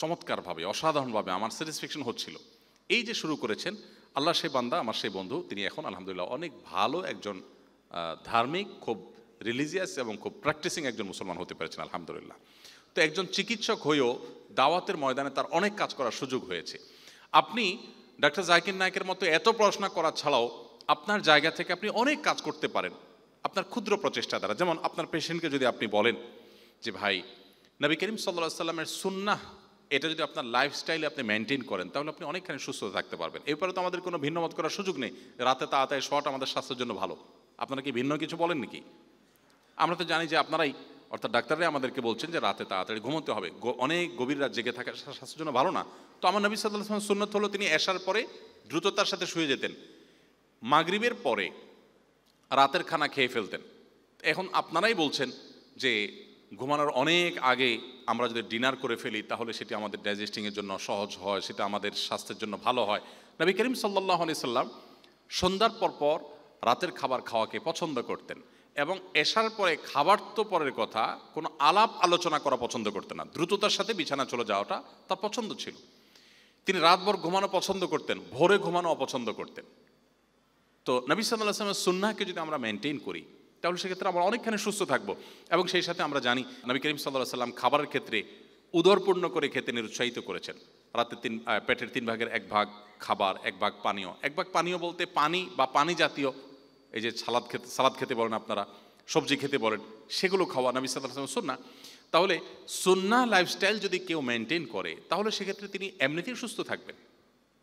[SPEAKER 1] চমৎকারভাবে অসাধারণভাবে আমার স্যাটিসফ্যাকশন হচ্ছিলো এই যে শুরু করেছেন আল্লাহ সে বান্দা আমার সেই বন্ধু তিনি এখন আলহামদুলিল্লাহ অনেক ভালো একজন ধার্মিক খুব রিলিজিয়াস এবং খুব প্র্যাকটিসিং একজন মুসলমান হতে পেরেছেন আলহামদুলিল্লাহ তো একজন চিকিৎসক হয়েও দাওয়াতের ময়দানে তার অনেক কাজ করার সুযোগ হয়েছে আপনি ডাক্তার জাকির নায়কের মতো এত পড়াশোনা করা ছাড়াও আপনার জায়গা থেকে আপনি অনেক কাজ করতে পারেন আপনার ক্ষুদ্র প্রচেষ্টা দ্বারা যেমন আপনার পেশেন্টকে যদি আপনি বলেন যে ভাই নবী করিম সাল্লা সাল্লামের সুন্নাহ এটা যদি আপনার লাইফস্টাইলে আপনি মেনটেন করেন তাহলে আপনি অনেকখানি সুস্থ থাকতে পারবেন এরপরে তো আমাদের কোনো ভিন্ন মত করার সুযোগ নেই রাতে তাড়াতাড়ি শট আমাদের স্বাস্থ্যের জন্য ভালো আপনারা কি ভিন্ন কিছু বলেন নাকি আমরা তো জানি যে আপনারাই অর্থাৎ ডাক্তাররাই আমাদেরকে বলছেন যে রাতে তাড়াতাড়ি ঘুমোতে হবে অনেক গভীর রাত জেগে থাকা স্বাস্থ্যের জন্য ভালো না তো আমার নবী সাল্লাহ সুন্নত হলো তিনি আসার পরে দ্রুততার সাথে শুয়ে যেতেন মাগরিবের পরে রাতের খানা খেয়ে ফেলতেন এখন আপনারাই বলছেন যে ঘুমানোর অনেক আগে আমরা যদি ডিনার করে ফেলি তাহলে সেটি আমাদের ডাইজেস্টিংয়ের জন্য সহজ হয় সেটা আমাদের স্বাস্থ্যের জন্য ভালো হয় নবী করিম সাল্লাহ আলি সাল্লাম সন্ধ্যার পর রাতের খাবার খাওয়াকে পছন্দ করতেন এবং এসার পরে খাবার তো পরের কথা কোনো আলাপ আলোচনা করা পছন্দ করতেন না দ্রুততার সাথে বিছানা চলে যাওয়াটা তার পছন্দ ছিল তিনি রাতভর ঘুমানো পছন্দ করতেন ভোরে ঘুমানো অপছন্দ করতেন তো নবী সাল্লাহ আসলামের সুন্নাকে যদি আমরা মেনটেন করি তাহলে সেক্ষেত্রে আমরা অনেকখানি সুস্থ থাকবো এবং সেই সাথে আমরা জানি নবী করিম সাল্লাহ সাল্লাম খাবারের ক্ষেত্রে উদরপূর্ণ করে খেতে নিরুৎসাহিত করেছেন রাতে তিন পেটের তিন ভাগের এক ভাগ খাবার এক ভাগ পানীয় এক ভাগ পানীয় বলতে পানি বা পানি জাতীয় এই যে সালাদ খেতে সালাদ খেতে বলেন আপনারা সবজি খেতে বলেন সেগুলো খাওয়া নবী সাল্লাহ সুন্না তাহলে সুন্না লাইফস্টাইল যদি কেউ মেনটেন করে তাহলে সেক্ষেত্রে তিনি এমনিতেই সুস্থ থাকবেন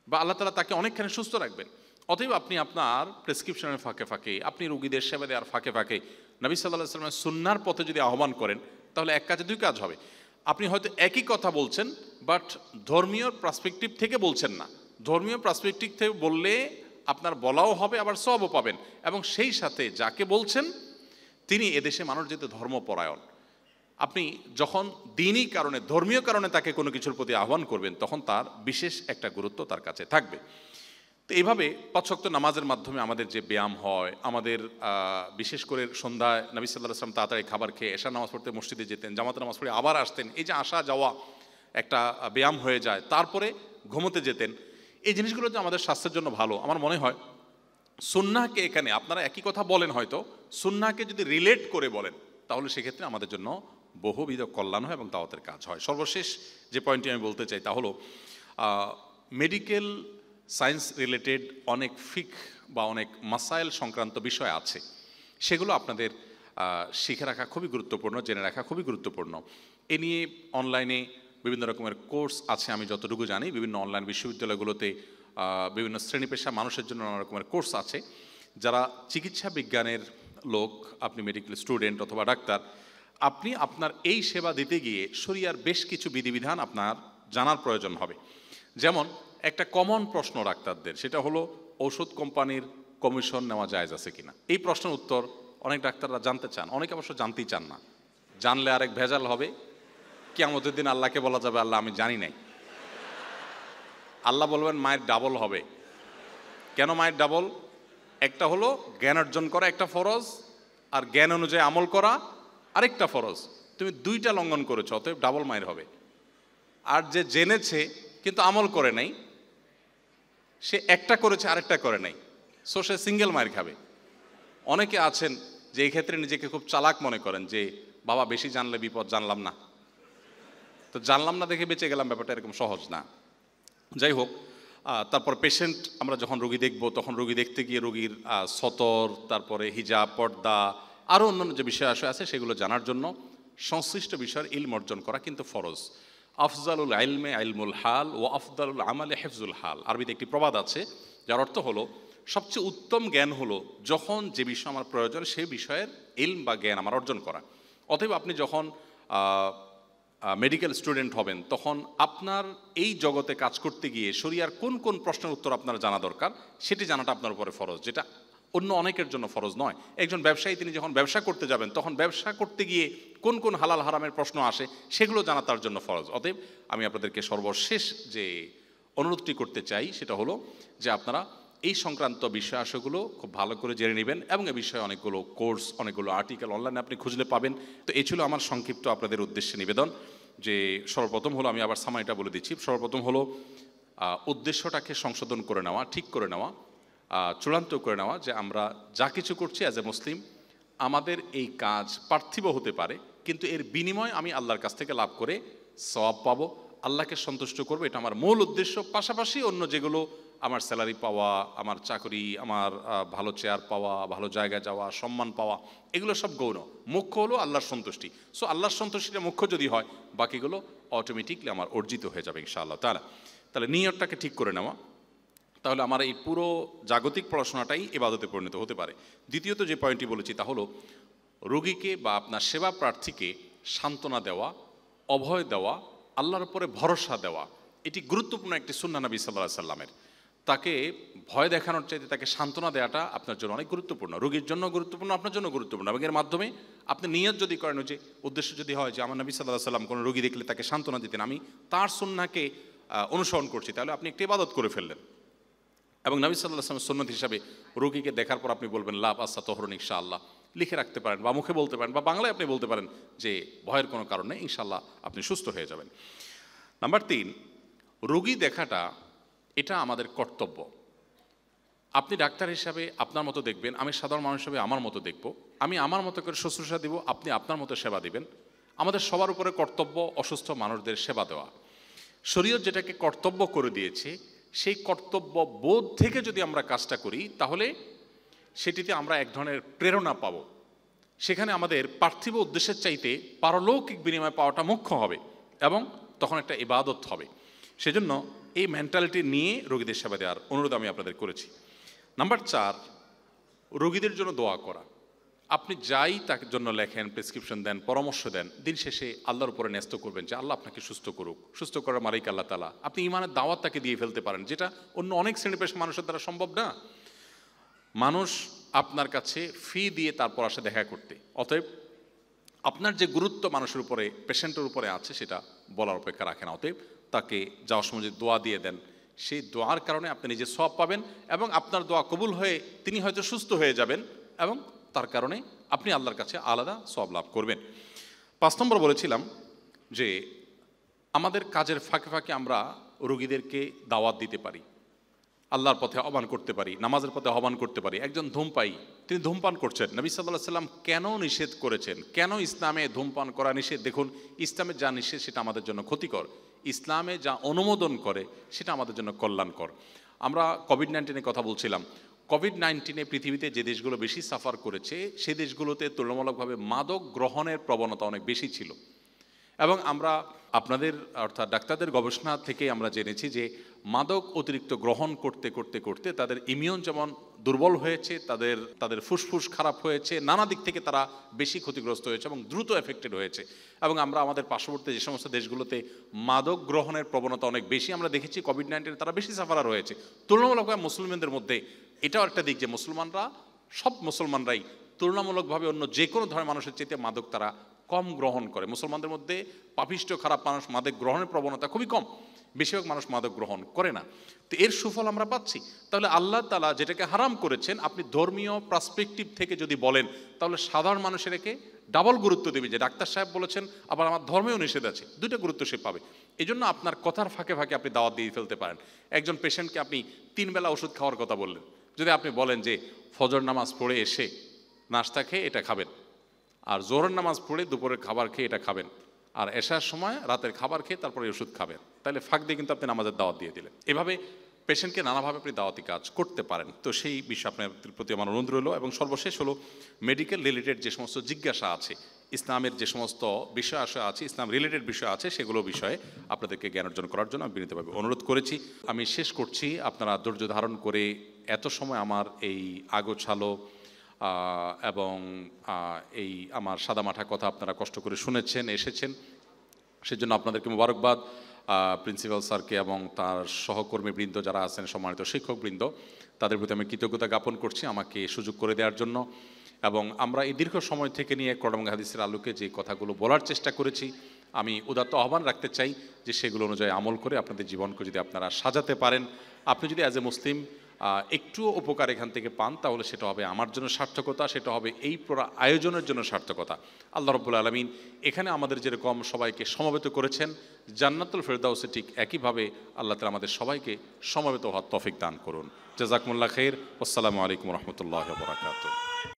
[SPEAKER 1] বা আল্লাহ তালা তাকে অনেকখানি সুস্থ রাখবেন অতএব আপনি আপনার প্রেসক্রিপশনের ফাঁকে ফাঁকে আপনি রুগীদের সেবা দেওয়ার ফাঁকে ফাঁকে নবী সাল্লাহ সাল্লামের সুন্নার পথে যদি আহ্বান করেন তাহলে এক কাজে দুই কাজ হবে আপনি হয়তো একই কথা বলছেন বাট ধর্মীয় পার্সপেক্টিভ থেকে বলছেন না ধর্মীয় পার্সপেক্টিভ থেকে বললে আপনার বলাও হবে আবার সবও পাবেন এবং সেই সাথে যাকে বলছেন তিনি এদেশে মানুষ যেতে ধর্মপরায়ণ আপনি যখন দিনই কারণে ধর্মীয় কারণে তাকে কোনো কিছুর প্রতি আহ্বান করবেন তখন তার বিশেষ একটা গুরুত্ব তার কাছে থাকবে তো এইভাবে পচ্ছক্ত নামাজের মাধ্যমে আমাদের যে ব্যায়াম হয় আমাদের বিশেষ করে সন্ধ্যায় নবী সাল্লাহ আসলাম তাড়াতাড়ি খাবার খেয়ে এসা নামাজ পড়তে মসজিদে যেতেন জামাত নামাজ পড়ে আবার আসতেন এই যে আসা যাওয়া একটা ব্যায়াম হয়ে যায় তারপরে ঘুমোতে যেতেন এই জিনিসগুলো যে আমাদের স্বাস্থ্যের জন্য ভালো আমার মনে হয় সুন্নাকে এখানে আপনারা একই কথা বলেন হয়তো সুন্নাকে যদি রিলেট করে বলেন তাহলে সেক্ষেত্রে আমাদের জন্য বহুবিধ কল্যাণ হয় এবং দাওয়াতের কাজ হয় সর্বশেষ যে পয়েন্টটি আমি বলতে চাই তা হলো মেডিকেল সায়েন্স রিলেটেড অনেক ফিক বা অনেক মাসাইল সংক্রান্ত বিষয় আছে সেগুলো আপনাদের শিখে রাখা খুবই গুরুত্বপূর্ণ জেনে রাখা খুবই গুরুত্বপূর্ণ এ নিয়ে অনলাইনে বিভিন্ন রকমের কোর্স আছে আমি যতটুকু জানি বিভিন্ন অনলাইন বিশ্ববিদ্যালয়গুলোতে বিভিন্ন শ্রেণী পেশা মানুষের জন্য নানা রকমের কোর্স আছে যারা চিকিৎসা বিজ্ঞানের লোক আপনি মেডিকেল স্টুডেন্ট অথবা ডাক্তার আপনি আপনার এই সেবা দিতে গিয়ে শরিয়ার বেশ কিছু বিধিবিধান আপনার জানার প্রয়োজন হবে যেমন একটা কমন প্রশ্ন ডাক্তারদের সেটা হলো ওষুধ কোম্পানির কমিশন নেওয়া জায়জ আছে কিনা এই প্রশ্নের উত্তর অনেক ডাক্তাররা জানতে চান অনেকে অবশ্য জানতেই চান না জানলে আরেক ভেজাল হবে কি আমাদের দিন আল্লাহকে বলা যাবে আল্লাহ আমি জানি নাই আল্লাহ বলবেন মায়ের ডাবল হবে কেন মায়ের ডাবল একটা হলো জ্ঞান অর্জন করা একটা ফরজ আর জ্ঞান অনুযায়ী আমল করা আরেকটা ফরজ তুমি দুইটা লঙ্ঘন করেছো অতএব ডাবল মায়ের হবে আর যে জেনেছে কিন্তু আমল করে নাই সে একটা করেছে আরেকটা করে নাই সো সে সিঙ্গেল মায়ের খাবে অনেকে আছেন যে এই ক্ষেত্রে নিজেকে খুব চালাক মনে করেন যে বাবা বেশি জানলে বিপদ জানলাম না তো জানলাম না দেখে বেঁচে গেলাম ব্যাপারটা এরকম সহজ না যাই হোক তারপর পেশেন্ট আমরা যখন রুগী দেখব তখন রুগী দেখতে গিয়ে রুগীর সতর তারপরে হিজাব পর্দা আরও অন্যান্য যে বিষয় আসে আছে সেগুলো জানার জন্য সংশ্লিষ্ট বিষয়ের ইলম অর্জন করা কিন্তু ফরজ আফজালুল আলমে আলমুল হাল ও আফদালুল আমালে হেফজুল হাল আরবিতে একটি প্রবাদ আছে যার অর্থ হলো সবচেয়ে উত্তম জ্ঞান হলো যখন যে বিষয় আমার প্রয়োজন সে বিষয়ের ইলম বা জ্ঞান আমার অর্জন করা অতএব আপনি যখন মেডিকেল স্টুডেন্ট হবেন তখন আপনার এই জগতে কাজ করতে গিয়ে শরিয়ার কোন কোন প্রশ্নের উত্তর আপনার জানা দরকার সেটি জানাটা আপনার উপরে ফরজ যেটা অন্য অনেকের জন্য ফরজ নয় একজন ব্যবসায়ী তিনি যখন ব্যবসা করতে যাবেন তখন ব্যবসা করতে গিয়ে কোন কোন হালাল হারামের প্রশ্ন আসে সেগুলো জানা তার জন্য ফরজ অতএব আমি আপনাদেরকে সর্বশেষ যে অনুরোধটি করতে চাই সেটা হলো যে আপনারা এই সংক্রান্ত বিষয় আসগুলো খুব ভালো করে জেনে নেবেন এবং এ বিষয়ে অনেকগুলো কোর্স অনেকগুলো আর্টিকেল অনলাইনে আপনি খুঁজলে পাবেন তো এই ছিল আমার সংক্ষিপ্ত আপনাদের উদ্দেশ্যে নিবেদন যে সর্বপ্রথম হলো আমি আবার সামাইটা বলে দিচ্ছি সর্বপ্রথম হলো উদ্দেশ্যটাকে সংশোধন করে নেওয়া ঠিক করে নেওয়া চূড়ান্ত করে নেওয়া যে আমরা যা কিছু করছি অ্যাজ এ মুসলিম আমাদের এই কাজ পার্থিব হতে পারে কিন্তু এর বিনিময় আমি আল্লাহর কাছ থেকে লাভ করে সব পাবো আল্লাহকে সন্তুষ্ট করবো এটা আমার মূল উদ্দেশ্য পাশাপাশি অন্য যেগুলো আমার স্যালারি পাওয়া আমার চাকরি আমার ভালো চেয়ার পাওয়া ভালো জায়গা যাওয়া সম্মান পাওয়া এগুলো সব গৌণ মুখ্য হলো আল্লাহর সন্তুষ্টি সো আল্লাহর সন্তুষ্টিটা মুখ্য যদি হয় বাকিগুলো অটোমেটিকলি আমার অর্জিত হয়ে যাবে ইনশাআল্লাহ তারা তাহলে নিয়তটাকে ঠিক করে নেওয়া তাহলে আমার এই পুরো জাগতিক পড়াশোনাটাই এবাদতে পরিণত হতে পারে দ্বিতীয়ত যে পয়েন্টটি বলেছি তা হলো রোগীকে বা আপনার সেবা প্রার্থীকে সান্ত্বনা দেওয়া অভয় দেওয়া আল্লাহর উপরে ভরসা দেওয়া এটি গুরুত্বপূর্ণ একটি সুন্না নবী সাল্লাহ সাল্লামের তাকে ভয় দেখানোর চাইতে তাকে সান্ত্বনা দেওয়াটা আপনার জন্য অনেক গুরুত্বপূর্ণ রোগীর জন্য গুরুত্বপূর্ণ আপনার জন্য গুরুত্বপূর্ণ এবং এর মাধ্যমে আপনি নিয়ত যদি করেন যে উদ্দেশ্য যদি হয় যে আমার নবী সাল্লাহ সাল্লাম কোনো রোগী দেখলে তাকে সান্ত্বনা দিতেন আমি তার সুন্নাকে অনুসরণ করছি তাহলে আপনি একটি ইবাদত করে ফেললেন এবং নবী সাল্লাহ আসলামের সন্ন্যত হিসাবে রোগীকে দেখার পর আপনি বলবেন লাভ আস্তা তহরণ আল্লাহ লিখে রাখতে পারেন বা মুখে বলতে পারেন বা বাংলায় আপনি বলতে পারেন যে ভয়ের কোনো কারণে ইনশাল্লাহ আপনি সুস্থ হয়ে যাবেন নাম্বার তিন রোগী দেখাটা এটা আমাদের কর্তব্য আপনি ডাক্তার হিসাবে আপনার মতো দেখবেন আমি সাধারণ মানুষ হিসাবে আমার মতো দেখব আমি আমার মতো করে শুশ্রূষা দিব আপনি আপনার মতো সেবা দিবেন আমাদের সবার উপরে কর্তব্য অসুস্থ মানুষদের সেবা দেওয়া শরীয়ত যেটাকে কর্তব্য করে দিয়েছে সেই কর্তব্য বোধ থেকে যদি আমরা কাজটা করি তাহলে সেটিতে আমরা এক ধরনের প্রেরণা পাব সেখানে আমাদের পার্থিব উদ্দেশ্যের চাইতে পারলৌকিক বিনিময় পাওয়াটা মুখ্য হবে এবং তখন একটা ইবাদত হবে সেজন্য এই মেন্টালিটি নিয়ে রোগীদের সেবা দেওয়ার অনুরোধ আমি আপনাদের করেছি নাম্বার চার রোগীদের জন্য দোয়া করা আপনি যাই তার জন্য লেখেন প্রেসক্রিপশন দেন পরামর্শ দেন দিন শেষে আল্লাহর উপরে ন্যস্ত করবেন যে আল্লাহ আপনাকে সুস্থ করুক সুস্থ করার মালিক আল্লাহ তালা আপনি ইমানের দাওয়াত তাকে দিয়ে ফেলতে পারেন যেটা অন্য অনেক শ্রেণী পেশা মানুষের দ্বারা সম্ভব না মানুষ আপনার কাছে ফি দিয়ে তারপর আসে দেখা করতে অতএব আপনার যে গুরুত্ব মানুষের উপরে পেশেন্টের উপরে আছে সেটা বলার অপেক্ষা রাখেন অতএব তাকে যাওয়ার সময় যে দোয়া দিয়ে দেন সেই দোয়ার কারণে আপনি নিজে সব পাবেন এবং আপনার দোয়া কবুল হয়ে তিনি হয়তো সুস্থ হয়ে যাবেন এবং তার কারণে আপনি আল্লাহর কাছে আলাদা সব লাভ করবেন পাঁচ নম্বর বলেছিলাম যে আমাদের কাজের ফাঁকে ফাঁকে আমরা রুগীদেরকে দাওয়াত দিতে পারি আল্লাহর পথে আহ্বান করতে পারি নামাজের পথে আহ্বান করতে পারি একজন ধূমপাই তিনি ধূমপান করছেন নবী সাল্লাহ সাল্লাম কেন নিষেধ করেছেন কেন ইসলামে ধূমপান করা নিষেধ দেখুন ইসলামে যা নিষেধ সেটা আমাদের জন্য ক্ষতিকর ইসলামে যা অনুমোদন করে সেটা আমাদের জন্য কল্যাণকর আমরা কোভিড নাইন্টিনের কথা বলছিলাম কোভিড নাইন্টিনে পৃথিবীতে যে দেশগুলো বেশি সাফার করেছে সে দেশগুলোতে তুলনামূলকভাবে মাদক গ্রহণের প্রবণতা অনেক বেশি ছিল এবং আমরা আপনাদের অর্থাৎ ডাক্তারদের গবেষণা থেকে আমরা জেনেছি যে মাদক অতিরিক্ত গ্রহণ করতে করতে করতে তাদের ইমিউন যেমন দুর্বল হয়েছে তাদের তাদের ফুসফুস খারাপ হয়েছে নানা দিক থেকে তারা বেশি ক্ষতিগ্রস্ত হয়েছে এবং দ্রুত এফেক্টেড হয়েছে এবং আমরা আমাদের পার্শ্ববর্তী যে সমস্ত দেশগুলোতে মাদক গ্রহণের প্রবণতা অনেক বেশি আমরা দেখেছি কোভিড নাইন্টিনে তারা বেশি সাফারা হয়েছে তুলনামূলকভাবে মুসলিমদের মধ্যে এটাও একটা দিক যে মুসলমানরা সব মুসলমানরাই তুলনামূলকভাবে অন্য যে কোনো ধরনের মানুষের চেয়ে মাদক তারা কম গ্রহণ করে মুসলমানদের মধ্যে পাপিষ্ট খারাপ মানুষ মাদক গ্রহণের প্রবণতা খুবই কম বেশিরভাগ মানুষ মাদক গ্রহণ করে না তো এর সুফল আমরা পাচ্ছি তাহলে আল্লাহ তালা যেটাকে হারাম করেছেন আপনি ধর্মীয় পার্সপেকটিভ থেকে যদি বলেন তাহলে সাধারণ মানুষের একে ডাবল গুরুত্ব দেবে যে ডাক্তার সাহেব বলেছেন আবার আমার ধর্মেও নিষেধ আছে দুইটা গুরুত্ব সে পাবে এই জন্য আপনার কথার ফাঁকে ফাঁকে আপনি দাওয়াত দিয়ে ফেলতে পারেন একজন পেশেন্টকে আপনি তিন বেলা ওষুধ খাওয়ার কথা বললেন যদি আপনি বলেন যে ফজর নামাজ পড়ে এসে নাস্তা খেয়ে এটা খাবেন আর জোরের নামাজ পড়ে দুপুরের খাবার খেয়ে এটা খাবেন আর এসার সময় রাতের খাবার খেয়ে তারপরে ওষুধ খাবেন তাহলে ফাঁক দিয়ে কিন্তু আপনি নামাজের দাওয়াত দিয়ে দিলেন এভাবে পেশেন্টকে নানাভাবে আপনি দাওয়াতি কাজ করতে পারেন তো সেই বিষয়ে আপনার প্রতি আমার অনুরোধ রইল এবং সর্বশেষ হলো মেডিকেল রিলেটেড যে সমস্ত জিজ্ঞাসা আছে ইসলামের যে সমস্ত বিষয় আশয় আছে ইসলাম রিলেটেড বিষয় আছে সেগুলো বিষয়ে আপনাদেরকে জ্ঞান অর্জন করার জন্য আমি বিনীতভাবে অনুরোধ করেছি আমি শেষ করছি আপনারা ধৈর্য ধারণ করে এত সময় আমার এই আগোছালো এবং এই আমার মাঠা কথা আপনারা কষ্ট করে শুনেছেন এসেছেন সেজন্য আপনাদেরকে মুবারকবাদ প্রিন্সিপাল স্যারকে এবং তার সহকর্মীবৃন্দ যারা আছেন সম্মানিত শিক্ষকবৃন্দ তাদের প্রতি আমি কৃতজ্ঞতা জ্ঞাপন করছি আমাকে সুযোগ করে দেওয়ার জন্য এবং আমরা এই দীর্ঘ সময় থেকে নিয়ে করম হাদিসের আলোকে যে কথাগুলো বলার চেষ্টা করেছি আমি উদাত্ত আহ্বান রাখতে চাই যে সেগুলো অনুযায়ী আমল করে আপনাদের জীবনকে যদি আপনারা সাজাতে পারেন আপনি যদি অ্যাজ এ মুসলিম একটুও উপকার এখান থেকে পান তাহলে সেটা হবে আমার জন্য সার্থকতা সেটা হবে এই পুরা আয়োজনের জন্য সার্থকতা আল্লাহ রব্বুল আলমিন এখানে আমাদের যেরকম সবাইকে সমবেত করেছেন জান্নাতুল ফেরদাউসে ঠিক একইভাবে আল্লাহ তালা আমাদের সবাইকে সমবেত হওয়ার তফিক দান করুন জাজাকমুল্লা খের আসসালামু আলাইকুম রহমতুল্লাহ বরাকাত